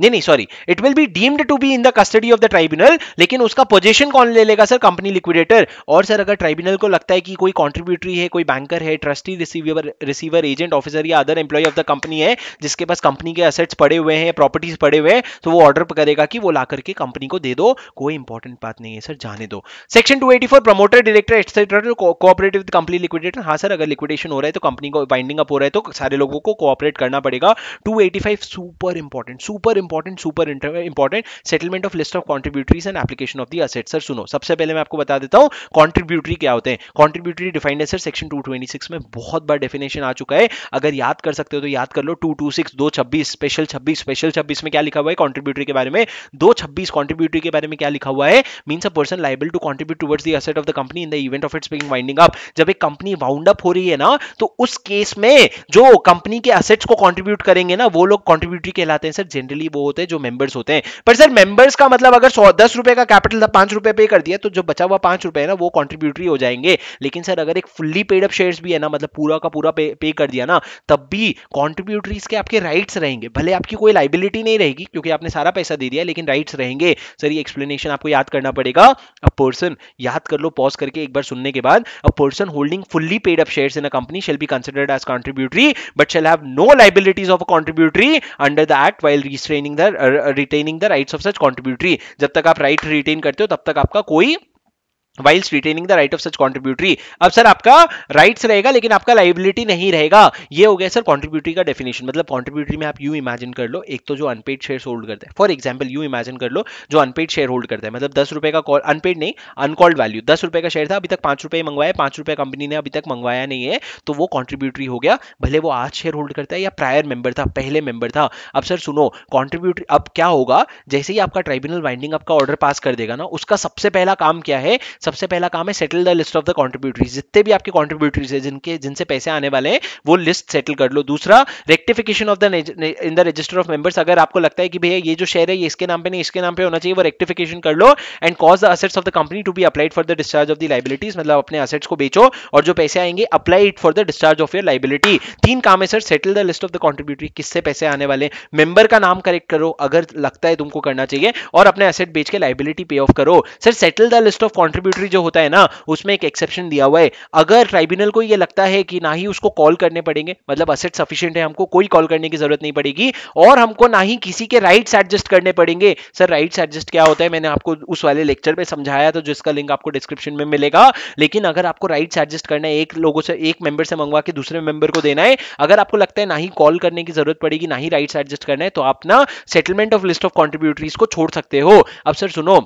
नहीं नहीं sorry it will be deemed to be in the custody of the tribunal लेकिन उसका पोजीशन कौन ले लेगा सर कंपनी लिक्विडेटर और सर अगर ट्राइब्यूनल को लगता है कि कोई कॉन्ट्रीब्यूटरी है कोई बैंकर है trustee receiver receiver agent officer या other employ of the company है जिसके पास कंपनी के असेट्स पड़े हुए हैं प्रॉपर्टीज पड़े हुए हैं तो वो ऑर्डर करेगा कि वो ला करके कंपनी को दे दो कोई इंपॉर्टेंट बात नहीं है सर जाने दो section two promoter director etcetera cooperative company liquidator हाँ सर अगर लिक्विडेशन हो रहा है तो कंपनी को बाइंडिंग अप हो रहा है तो सारे लोगों को कोऑपरेट करना पड़ेगा two super important super important super important settlement of list of contributories and application of the asset sir सुनो सबसे पहले मैं आपको बता देता हूं कॉन्ट्रीब्यूटरी क्या होते हैं कॉन्ट्रीब्यूटरी डिफाइंड है सर सेक्शन टू में बहुत बार डेफिनेशन आ चुका है अगर याद कर सकते हो तो याद कर लो टू टू सिक्स दो छब्बीस स्पेशल छब्बीस स्पेशल छब्बीस में क्या लिखा हुआ है कॉन्ट्रीब्यूटरी के बारे में दो छब्बीस कॉन्ट्रीब्यूटरी के बारे में क्या लिखा हुआ है mean a person liable to contribute towards the asset of the company in the event of its being winding up जब एक कंपनी वाउंड अप हो रही है ना तो उस केस में जो कंपनी के असेट्स को कॉन्ट्रीब्यूट करेंगे ना वो लोग कॉन्ट्रीब्यूटरी कहलाते हैं सर जनरली वो होते हैं जो मेंबर्स होते हैं पर सर मेंबर्स का मतलब अगर सौ दस रुपए का कैपिटल था पांच रुपए पे कर दिया तो जो बचा हुआ पांच रुपए है ना वो कॉन्ट्रीब्यूटरी हो जाएंगे लेकिन सर अगर एक फुल्ली पेड अप शेयर भी है ना मतलब पूरा का पूरा पे, पे कर दिया ना तब भी कॉन्ट्रीब्यूटरीज के आपके राइट्स रहेंगे भले आपकी कोई लाइबिलिटी नहीं रहेगी क्योंकि आपने सारा पैसा दे दिया लेकिन राइट्स रहेंगे सर ये एक्सप्लेनेशन आपको याद करना पड़ेगा अ पर्सन याद कर लो पॉज करके एक बार सुनने के बाद a person holding fully paid up share in a company shall be considered as contributory but shall have no liabilities of a contributory under the act while restraining retaining the retaining the rights of such contributory जब तक आप राइट right रिटेन करते हो तब तक आपका कोई whiles retaining the right of such contributory अब सर आपका राइट्स रहेगा लेकिन आपका लाइबिलिटी नहीं रहेगा ये हो गया सर कॉन्ट्रीब्यूटरी का डेफिनेशन मतलब कॉन्ट्रीब्यूटरी में आप यू इमेजिन कर लो एक तो जो अनपेड शेयर होल्ड करता है फॉर एग्जाम्पल यू इमेजिन कर लो जो अनपेड शेयर होल्ड करता है मतलब दस रुपए का अनपेड नहीं अनकॉल्ड वैल्यू दस रुपए का शेयर था अभी तक पांच रुपए मंगवाया पांच रुपए कंपनी ने अभी तक मंगवाया नहीं है तो वो कॉन्ट्रीब्यूटरी हो गया भले वो आज शेयर होल्ड करता है या प्रायर मेंबर था पहले मेंबर था अब सर सुनो कॉन्ट्रीब्यूटरी अब क्या होगा जैसे ही आपका ट्राइब्यूनल वाइंडिंग आपका ऑर्डर पास कर देगा ना उसका सबसे पहला काम क्या है सबसे पहला काम है settle the list of the contributories जितने भी आपके कॉन्ट्रीब्यूटरीज है जिनके जिनसे पैसे आने वाले हैं वो लिस्ट सेटल कर लो दूसरा rectification of the in the register of members अगर आपको लगता है कि भैया ये जो शेयर है ये इसके नाम पे नहीं इसके नाम पे होना चाहिए वो रेक्टिफिकेशन कर लो and cause the assets of the company to be applied for the discharge of the liabilities मतलब अपने असेट्स को बेचो और जो पैसे आएंगे apply for the discharge of your liability तीन काम है sir settle the list of the contributory किससे पैसे आने वाले मेंबर का नाम करेक्ट करो अगर लगता है तुमको करना चाहिए और अपने असेट बेच के लाइबिलिटी पे ऑफ करो sir settle the list of contributor complementary जो होता है ना उसमें एक एक्सेप्शन दिया हुआ है अगर ट्राइब्यूनल को यह लगता है कि ना ही उसको कॉल करने पड़ेंगे मतलब असेट सफिशियंट है हमको कोई कॉल करने की जरूरत नहीं पड़ेगी और हमको ना ही किसी के राइट्स एडजस्ट करने पड़ेंगे सर राइट्स एडजस्ट क्या होता है मैंने आपको उस वाले लेक्चर में समझाया तो जिसका लिंक आपको डिस्क्रिप्शन में मिलेगा लेकिन अगर आपको राइट्स एडजस्ट करना है एक लोगों से एक मेंबर से मंगवा के दूसरे मेंबर को देना है अगर आपको लगता है ना ही कॉल करने की जरूरत पड़ेगी ना ही राइट्स एडजस्ट करना है तो आप ना settlement of list of contributories को छोड़ सकते हो अब सर सुनो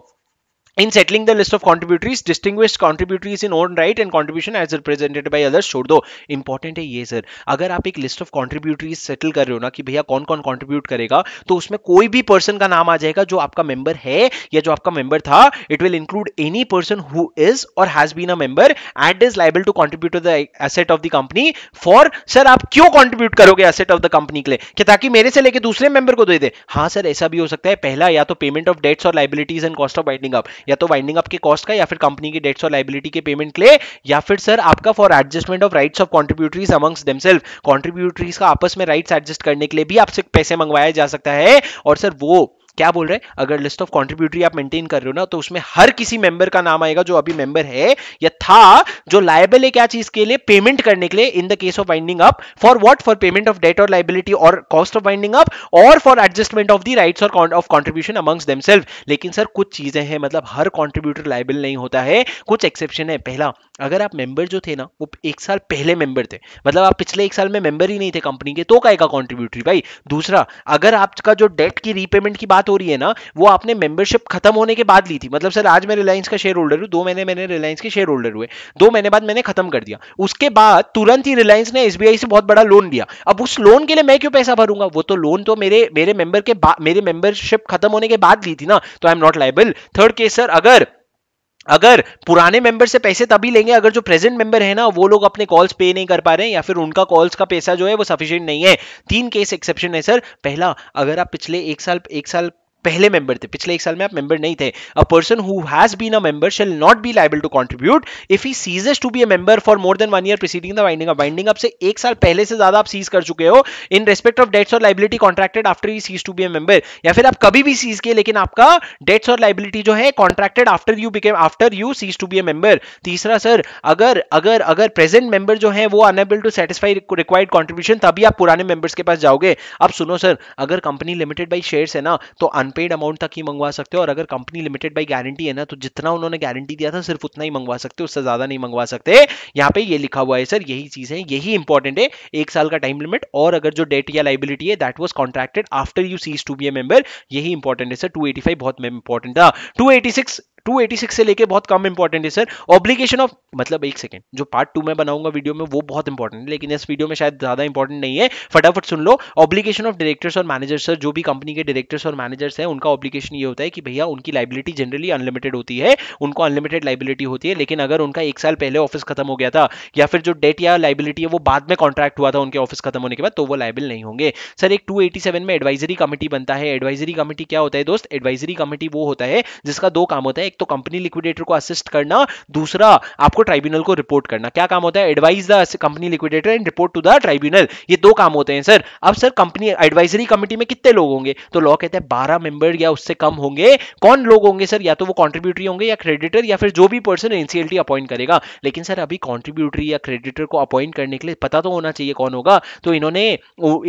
in settling the list of contributories distinguished contributories in own right and contribution as represented by others छोड़ दो इंपॉर्टेंट है ये सर अगर आप एक लिस्ट ऑफ कॉन्ट्रीब्यूटरीज सेटल कर रहे हो ना कि भैया कौन कौन कॉन्ट्रीब्यूट करेगा तो उसमें कोई भी पर्सन का नाम आ जाएगा जो आपका मेंबर है या जो आपका मेंबर था it will include any person who is or has been a member and is liable to contribute the asset of the company for sir आप क्यों कॉन्ट्रीब्यूट करोगे एसेट ऑफ द कंपनी के लिए कि ताकि मेरे से लेकर दूसरे मेंबर को दे दे हाँ सर ऐसा भी हो सकता है पहला या तो पेमेंट ऑफ डेट्स और liabilities and cost of winding up या तो वाइंडिंग अप के कॉस्ट का या फिर कंपनी की डेट्स और लाइबिलिटी के पेमेंट के लिए या फिर सर आपका for adjustment of rights of contributories amongst themself contributories का आपस में राइट्स एडजस्ट करने के लिए भी आपसे पैसे मंगवाया जा सकता है और सर वो क्या बोल रहे हैं अगर लिस्ट ऑफ कॉन्ट्रीब्यूटरी आप मेंटेन कर रहे हो ना तो उसमें हर किसी मेंबर का नाम आएगा जो अभी मेंबर है या था जो लाइबल है क्या चीज के लिए पेमेंट करने के लिए in the case of winding up for what for payment of debt और लाइबिलिटी और कॉस्ट ऑफ वाइंडिंग अप और for adjustment of the right और ऑफ कॉन्ट्रीब्यूशन अमंग्स देमसेल्व लेकिन सर कुछ चीजें हैं मतलब हर कॉन्ट्रीब्यूटर लाइबल नहीं होता है कुछ एक्सेप्शन है पहला अगर आप मेंबर जो थे ना वो एक साल पहले मेंबर थे मतलब आप पिछले एक साल में मेंबर ही नहीं थे कंपनी के तो काय का कॉन्ट्रीब्यूटरी भाई दूसरा अगर आपका जो डेट की रीपेमेंट की बात हो रही है ना वो आपने मेंबरशिप खत्म होने के बाद ली थी मतलब सर आज मैं रिलायंस का शेयर होल्डर हूँ दो महीने मैंने रिलायंस के शेयर होल्डर हंड्रेड हुए दो महीने बाद मैंने खत्म कर दिया उसके बाद तुरंत ही रिलायंस ने एस से बहुत बड़ा लोन लिया अब उस लोन के लिए मैं क्यों पैसा भरूंगा वो तो लोन तो मेरे मेरे मेंबर के मेरे मेंबरशिप खत्म होने के बाद ली थी ना तो I am not liable third case sir अगर अगर पुराने मेंबर से पैसे तभी लेंगे अगर जो प्रेजेंट मेंबर है ना वो लोग अपने कॉल्स पे नहीं कर पा रहे हैं या फिर उनका कॉल्स का पैसा जो है वो सफिशिएंट नहीं है तीन केस एक्सेप्शन है सर पहला अगर आप पिछले एक साल एक साल पहले मेंबर थे पिछले एक साल में आप मेंबर नहीं थे a person who has been a member shall not be liable to contribute if he ceases to be a member for more than one year preceding the winding up winding up से एक साल पहले से ज्यादा आप सीज कर चुके हो इन रिस्पेक्ट ऑफ डेट्स और liability contracted after he cease to be a member या फिर आप कभी भी सीज किए लेकिन आपका डेट्स और लाइबिलिटी जो है contracted after you became after you cease to be a member तीसरा सर अगर अगर अगर प्रेजेंट मेंबर जो है वो unable to satisfy required contribution तभी आप पुराने मेंबर्स के पास जाओगे अब सुनो सर अगर कंपनी लिमिटेड बाई शेयर है ना तो अनपेड अमाउंट तक ही मंगवा सकते हो और अगर कंपनी लिमिटेड बाई गारंटी है ना तो जितना उन्होंने गारंटी दिया था सिर्फ उतना ही मंगवा सकते हो उससे ज्यादा नहीं मंगवा सकते यहाँ पे ये लिखा हुआ है सर यही चीज है यही इंपॉर्टेंट है एक साल का टाइम लिमिट और अगर जो डेट या लाइबिलिटी है that was contracted after you cease to be a member यही इंपॉर्टेंट है सर टू बहुत इंपॉर्टेंट था टू 286 से लेके बहुत कम इंपॉर्टेंट है सर ऑब्लिगेशन ऑफ मतलब एक सेकेंड जो पार्ट टू में बनाऊंगा वीडियो में वो बहुत इंपॉर्टेंट है लेकिन इस वीडियो में शायद ज्यादा इंपॉर्टेंट नहीं है फटाफट सुन लो ऑब्लिगेशन ऑफ डायरेक्टर्स और मैनेजर्स सर जो भी कंपनी के डायरेक्टर्स और मैनेजर्स हैं उनका ऑब्लिगेशन ये होता है कि भैया उनकी लाइबिलिटी जनरली अनलिमिटेड होती है उनको अनलिमिटेड लाइबिलिटी होती है लेकिन अगर उनका एक साल पहले ऑफिस खत्म हो गया था या फिर जो डेट या लाइबिलिटी है वो बाद में कॉन्ट्रैक्ट हुआ था उनके ऑफिस खत्म होने के बाद तो वो लाइबिल नहीं होंगे सर एक टू में एडवाइजरी कमेटी बनता है एडवाइजरी कमेटी क्या होता है दोस्त एडवाइजरी कमेटी वो होता है जिसका दो काम होता है एक तो कंपनी लिक्विडेटर को असिस्ट करना दूसरा आपको ट्राइब्यूनल को रिपोर्ट करना क्या काम होता है advise the company liquidator and report to the tribunal ये दो काम होते हैं सर अब सर कंपनी एडवाइजरी कमेटी में कितने लोग होंगे तो लॉ कहते हैं बारह मेंबर या उससे कम होंगे कौन लोग होंगे सर या तो वो कॉन्ट्रीब्यूटरी होंगे या क्रेडिटर या फिर जो भी पर्सन एनसीएलटी अपॉइंट करेगा लेकिन सर अभी कॉन्ट्रीब्यूटरी या क्रेडिटर को अपॉइंट करने के लिए पता तो होना चाहिए कौन होगा तो इन्होंने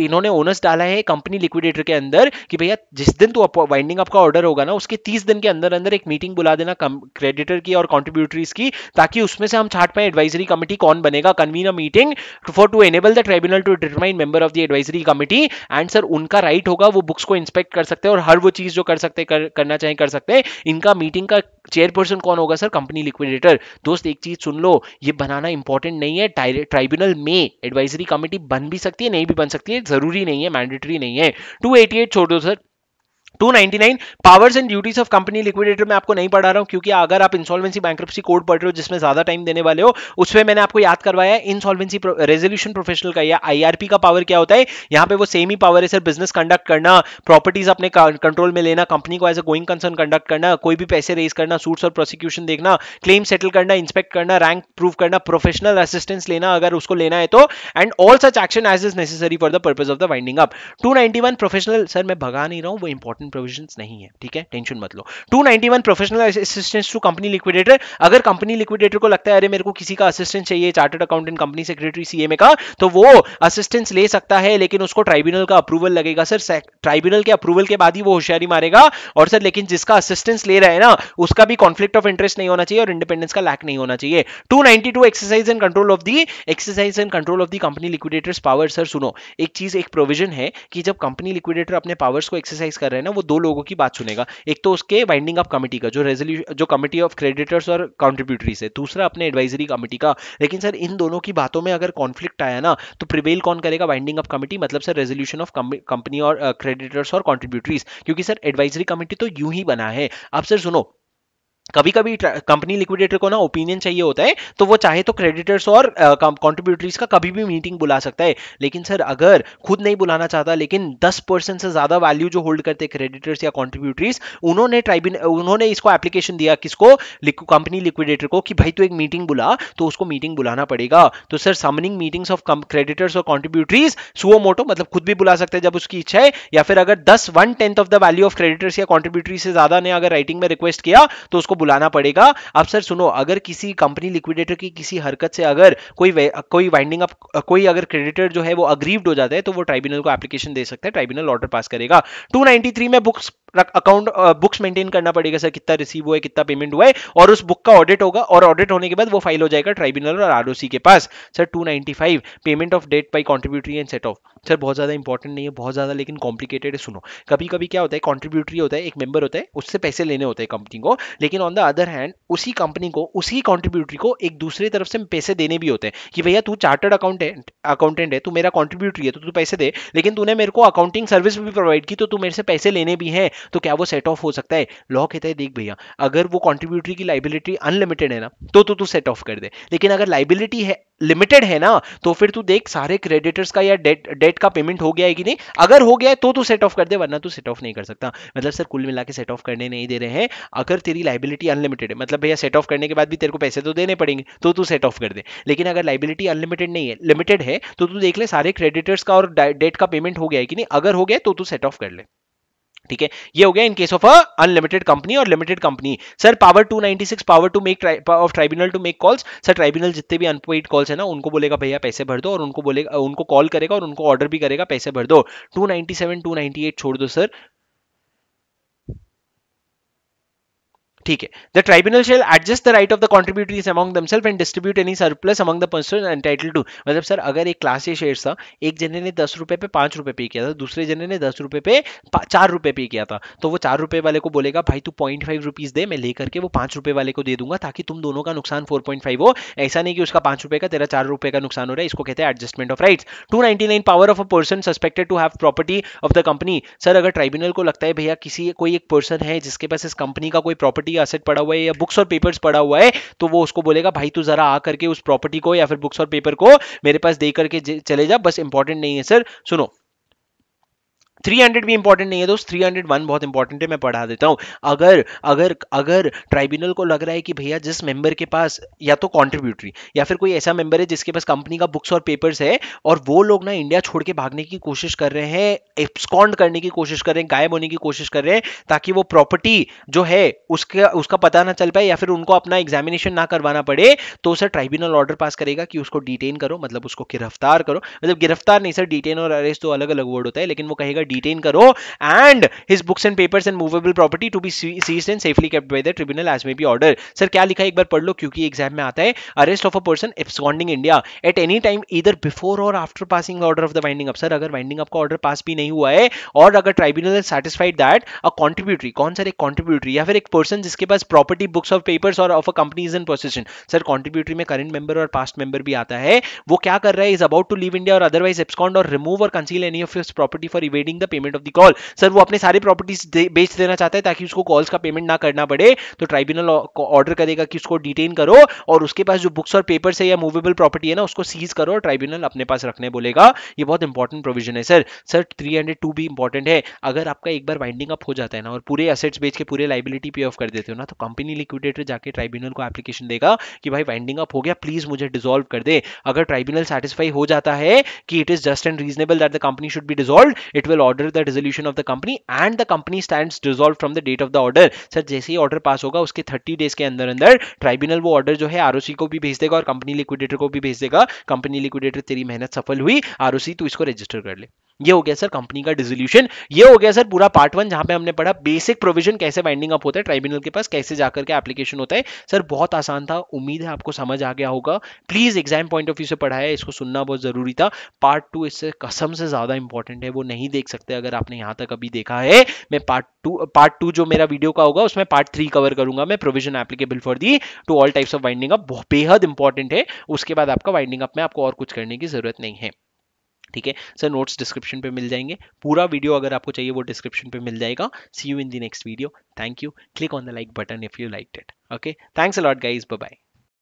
इन्होंने ओनस डाला है कंपनी लिक्विडेटर के अंदर कि भैया जिस दिन तो वाइंडिंग अप का ऑर्डर होगा ना उसके तीस दिन के अंदर अंदर एक मीटिंग बुला बता देना क्रेडिटर की और कॉन्ट्रीब्यूटरीज की ताकि उसमें से हम छाट पाए एडवाइजरी कमेटी कौन बनेगा convene a meeting for to enable the tribunal to determine member of the advisory committee and sir उनका राइट right होगा वो बुक्स को इंस्पेक्ट कर सकते हैं और हर वो चीज जो कर सकते कर, करना चाहे कर सकते हैं इनका मीटिंग का चेयरपर्सन कौन होगा सर कंपनी लिक्विडेटर दोस्त एक चीज सुन लो ये बनाना इंपॉर्टेंट नहीं है ट्राइब्यूनल में एडवाइजरी कमेटी बन भी सकती है नहीं भी बन सकती है जरूरी नहीं है मैंडेटरी नहीं है टू एटी एट छोड़ दो sir 299 powers and duties of company liquidator में आपको नहीं पढ़ा रहा हूं क्योंकि अगर आप इंसॉल्वेंसी बैंक्रप्सी कोड पढ़ रहे हो जिसमें ज्यादा टाइम देने वाले हो उसमें मैंने आपको याद करवाया इंसॉल्वेंसी रेजोल्यूशन प्रोफेशनल का या आईआरपी का पावर क्या होता है यहां पे वो सेम ही पावर है सर बिजनेस कंडक्ट करना प्रॉपर्टीज अपने कंट्रोल में लेना कंपनी को as a going concern conduct करना कोई भी पैसे रेज करना सूट्स और प्रोसिक्यूशन देखना क्लेम सेटल करना इंस्पेक्ट करना रैंक प्रूव करना प्रोफेशनल असिस्टेंस लेना अगर उसको लेना है तो and all such action as is necessary for the purpose of the winding up one professional sir मैं भगा नहीं रहा हूं वो इंपॉर्टेंट रिटर्न प्रोविजन नहीं है ठीक है टेंशन मत लो 291 professional assistance to company liquidator अगर कंपनी लिक्विडेटर को लगता है अरे मेरे को किसी का असिस्टेंस चाहिए chartered accountant company secretary CMA का तो वो असिस्टेंस ले सकता है लेकिन उसको ट्राइब्यूनल का अप्रूवल लगेगा सर ट्राइब्यूनल के अप्रूवल के बाद ही वो होशियारी मारेगा और सर लेकिन जिसका असिस्टेंस ले रहा है ना उसका भी कॉन्फ्लिक्ट ऑफ इंटरेस्ट नहीं होना चाहिए और इंडिपेंडेंस का लैक नहीं होना चाहिए to exercise and control of the exercise and control of the company liquidator's power sir सुनो एक चीज एक प्रोविजन है कि जब कंपनी लिक्विडेटर अपने पावर्स को एक्सरसाइज कर रहे हैं वो दो लोगों की बात सुनेगा एक तो उसके वाइंडिंग अप कमेटी का जो रेजोल्यूशन जो कमेटी ऑफ क्रेडिटर्स और कॉन्ट्रीब्यूटरीज है दूसरा अपने एडवाइजरी कमेटी का लेकिन सर इन दोनों की बातों में अगर कॉन्फ्लिक्ट आया ना तो प्रिवेल कौन करेगा वाइंडिंग अप कमेटी मतलब सर रेजोल्यूशन ऑफ कंपनी और क्रेडिटर्स uh, और कॉन्ट्रीब्यूटरीज क्योंकि सर एडवाइजरी कमेटी तो यूं ही बना है अब सर सुनो कभी कभी कंपनी लिक्विडेटर को ना ओपिनियन चाहिए होता है तो वो चाहे तो क्रेडिटर्स और कॉन्ट्रीब्यूटरीज का कभी भी मीटिंग बुला सकता है लेकिन सर अगर खुद नहीं बुलाना चाहता लेकिन दस परसेंट से ज्यादा वैल्यू जो होल्ड करते क्रेडिटर्स या कॉन्ट्रीब्यूटरीज उन्होंने ट्राइब्यून उन्होंने इसको एप्लीकेशन दिया किसको कंपनी लिक्विडेटर को कि भाई तो एक मीटिंग बुला तो उसको मीटिंग बुलाना पड़ेगा तो sir summoning meetings of creditors और कॉन्ट्रीब्यूटरीज सुओ मोटो मतलब खुद भी बुला सकते हैं जब उसकी इच्छा है या फिर अगर दस one tenth of the value of creditors या कॉन्ट्रीब्यूटरी से ज्यादा ने अगर राइटिंग में रिक्वेस्ट किया तो उसको बुलाना पड़ेगा अब सर सुनो अगर किसी कंपनी लिक्विडेटर की किसी हरकत से अगर कोई कोई वाइंडिंग अप कोई अगर क्रेडिटर जो है वो अग्रीव्ड हो जाता है तो वो ट्राइब्यूनल को एप्लीकेशन दे सकता है ट्राइब्यूनल ऑर्डर पास करेगा टू में बुक्स अकाउंट बुक्स मेंटेन करना पड़ेगा सर कितना रिसीव हुआ है कितना पेमेंट हुआ है और उस बुक का ऑडिट होगा और ऑडिट होने के बाद वो फाइल हो जाएगा ट्राइब्यूनल और आरओसी के पास sir 295 payment of debt by contributory and set off structure बहुत ज़्यादा इंपॉर्टेंट नहीं है बहुत ज़्यादा लेकिन कॉम्प्लिकेटेड है सुनो कभी कभी क्या होता है कॉन्ट्रीब्यूटरी होता है एक मेंबर होता है उससे पैसे लेने होते हैं कंपनी को लेकिन ऑन द अदर हैंड उसी कंपनी को उसी कॉन्ट्रीब्यूटरी को एक दूसरी तरफ से पैसे देने भी होते हैं कि भैया तू चार्टर्ड अकाउंटेंट अकाउंटेंट है तू मेरा कॉन्ट्रीब्यूटरी है तो तू पैसे दे लेकिन तूने मेरे को अकाउंटिंग सर्विस भी प्रोवाइड की तो तू मेरे से पैसे लेने भी है तो क्या वो सेट ऑफ हो सकता है लॉ कहता है देख भैया अगर वो कॉन्ट्रीब्यूटरी की लाइबिलिटी अनलिमिटेड है ना तो तू तू सेट ऑफ कर दे लेकिन अगर लाइबिलिटी है लिमिटेड है ना तो फिर तू देख सारे क्रेडिटर्स का या डेट डेट सेट का पेमेंट हो गया है कि नहीं अगर हो गया है तो तू सेट ऑफ कर दे वरना तू सेट ऑफ नहीं कर सकता मतलब सर कुल मिला के सेट ऑफ करने नहीं दे रहे हैं अगर तेरी लाइबिलिटी अनलिमिटेड है मतलब भैया सेट ऑफ करने के बाद भी तेरे को पैसे तो देने पड़ेंगे तो तू सेट ऑफ कर दे लेकिन अगर लाइबिलिटी अनलिमिटेड नहीं है लिमिटेड है तो तू देख ले सारे क्रेडिटर्स का और डेट का पेमेंट हो गया है कि नहीं अगर हो गया तो तू सेट ऑफ कर ले ठीक है ये हो गया in case of a unlimited company और limited company sir power 296 power to make of tribunal to make calls sir tribunal जितने भी अनपेड कॉल्स है ना उनको बोलेगा भैया पैसे भर दो और उनको बोलेगा उनको कॉल करेगा और उनको ऑर्डर भी करेगा पैसे भर दो 297 298 छोड़ दो सर ठीक है the tribunal shall adjust the right of the contributories among themselves and distribute any surplus among the person entitled to मतलब सर अगर एक क्लास ए शेयर था एक जने ने दस रुपए पे पांच रुपए पे किया था दूसरे जने ने दस रुपए पे चार रुपए पे किया था तो वो चार रुपए वाले को बोलेगा भाई तू पॉइंट फाइव रुपीज दे मैं लेकर के वो पांच रुपए वाले को दे दूंगा ताकि तुम दोनों का नुकसान फोर पॉइंट फाइव हो ऐसा नहीं कि उसका पांच रुपए का तेरा चार रुपए का नुकसान हो रहा है इसको कहते हैं adjustment of right to ninety nine power of a person suspected to have property of the company sir अगर ट्राइब्यूनल को लगता है भैया किसी कोई एक पर्सन है जिसके पास इस कंपनी का कोई प्रॉपर्टी प्रॉपर्टी असेट पड़ा हुआ है या बुक्स और पेपर्स पड़ा हुआ है तो वो उसको बोलेगा भाई तू जरा आ करके उस प्रॉपर्टी को या फिर बुक्स और पेपर को मेरे पास दे करके चले जा बस इंपॉर्टेंट नहीं है सर सुनो 300 भी इंपॉर्टेंट नहीं है दोस्त 301 बहुत इंपॉर्टेंट है मैं पढ़ा देता हूँ अगर अगर अगर ट्राइब्यूनल को लग रहा है कि भैया जिस मेंबर के पास या तो कॉन्ट्रीब्यूटरी या फिर कोई ऐसा मेंबर है जिसके पास कंपनी का बुक्स और पेपर्स है और वो लोग ना इंडिया छोड़ के भागने की कोशिश कर रहे हैं एप्सकॉन्ड करने की कोशिश कर रहे हैं गायब होने की कोशिश कर रहे हैं ताकि वो प्रॉपर्टी जो है उसके उसका पता ना चल पाए या फिर उनको अपना एग्जामिनेशन ना करवाना पड़े तो सर ट्राइब्यूनल ऑर्डर पास करेगा कि उसको डिटेन करो मतलब उसको गिरफ्तार करो मतलब गिरफ्तार नहीं सर डिटेन और अरेस्ट तो अलग अलग वर्ड होता है लेकिन वो कहेगा डिटेन करो and his books and papers and movable property to be seize and safely kept by the tribunal as may be order sir क्या लिखा है एक बार पढ़ लो क्योंकि एग्जाम में आता है arrest of a person absconding India at any time इधर बिफोर और after passing order of the winding up sir अगर वाइंडिंग अप का ऑर्डर पास भी नहीं हुआ है और अगर tribunal satisfied that a contributory कौन सर एक कॉन्ट्रीब्यूटरी या फिर एक पर्सन जिसके पास प्रॉपर्टी बुक्स ऑफ पेपर्स और of a company is in position sir contributory में करंट मेंबर और पास्ट मेंबर भी आता है वो क्या कर रहा है is about to leave India और अदरवाइज एप्सकॉन्ड और रिमूव और conceal any of use property for evading the payment of the call sir वो अपने सारे प्रॉपर्टीज दे, बेच देना चाहता है ताकि उसको कॉल्स का पेमेंट ना करना पड़े तो ट्राइब्यूनल ऑर्डर करेगा कि उसको डिटेन करो और उसके पास जो बुक्स और पेपर्स है या मूवेबल प्रॉपर्टी है ना उसको सीज करो और ट्राइब्यूनल अपने पास रखने बोलेगा ये बहुत इंपॉर्टेंट प्रोविजन है सर सर थ्री भी इंपॉर्टेंट है अगर आपका एक बार वाइंडिंग अप हो जाता है ना और पूरे असेट्स बेच के पूरे लाइबिलिटी पे ऑफ कर देते हो ना तो कंपनी लिक्विडेटर जाके ट्राइब्यूनल को एप्लीकेशन देगा कि भाई वाइंडिंग अप हो गया प्लीज मुझे डिजोल्व कर दे अगर ट्राइब्यूनल सेटिस्फाई हो जाता है कि it is just and reasonable that the company should be dissolve it will order order the resolution of the company and the company stands dissolved from the date of the order sir जैसे ही ऑर्डर पास होगा उसके थर्टी डेज के अंदर अंदर ट्राइब्यूनल वो ऑर्डर जो है आरओसी को भी भेज देगा और कंपनी लिक्विडेटर को भी भेज देगा कंपनी लिक्विडेटर तेरी मेहनत सफल हुई आरओसी तू इसको रजिस्टर कर ले ये हो गया सर कंपनी का डिजोल्यूशन ये हो गया सर पूरा पार्ट वन जहां पे हमने पढ़ा बेसिक प्रोविजन कैसे वाइंडिंग अप होता है ट्राइब्यूनल के पास कैसे जाकर के एप्लीकेशन होता है सर बहुत आसान था उम्मीद है आपको समझ आ गया होगा please exam point of view से पढ़ा है इसको सुनना बहुत जरूरी था पार्ट टू इससे कसम से ज्यादा इंपॉर्टेंट है वो नहीं देख सकते अगर आपने यहां तक अभी देखा है मैं पार्ट टू पार्ट टू जो मेरा वीडियो का होगा उसमें पार्ट थ्री कवर करूंगा मैं provision applicable for the to all types of winding up बेहद इंपॉर्टेंट है उसके बाद आपका वाइंडिंग अप में आपको और कुछ करने की जरूरत नहीं है ठीक है सर नोट्स डिस्क्रिप्शन पे मिल जाएंगे पूरा वीडियो अगर आपको चाहिए वो डिस्क्रिप्शन पे मिल जाएगा see you in the next video thank you click on the like button if you like it okay thanks a lot guys bye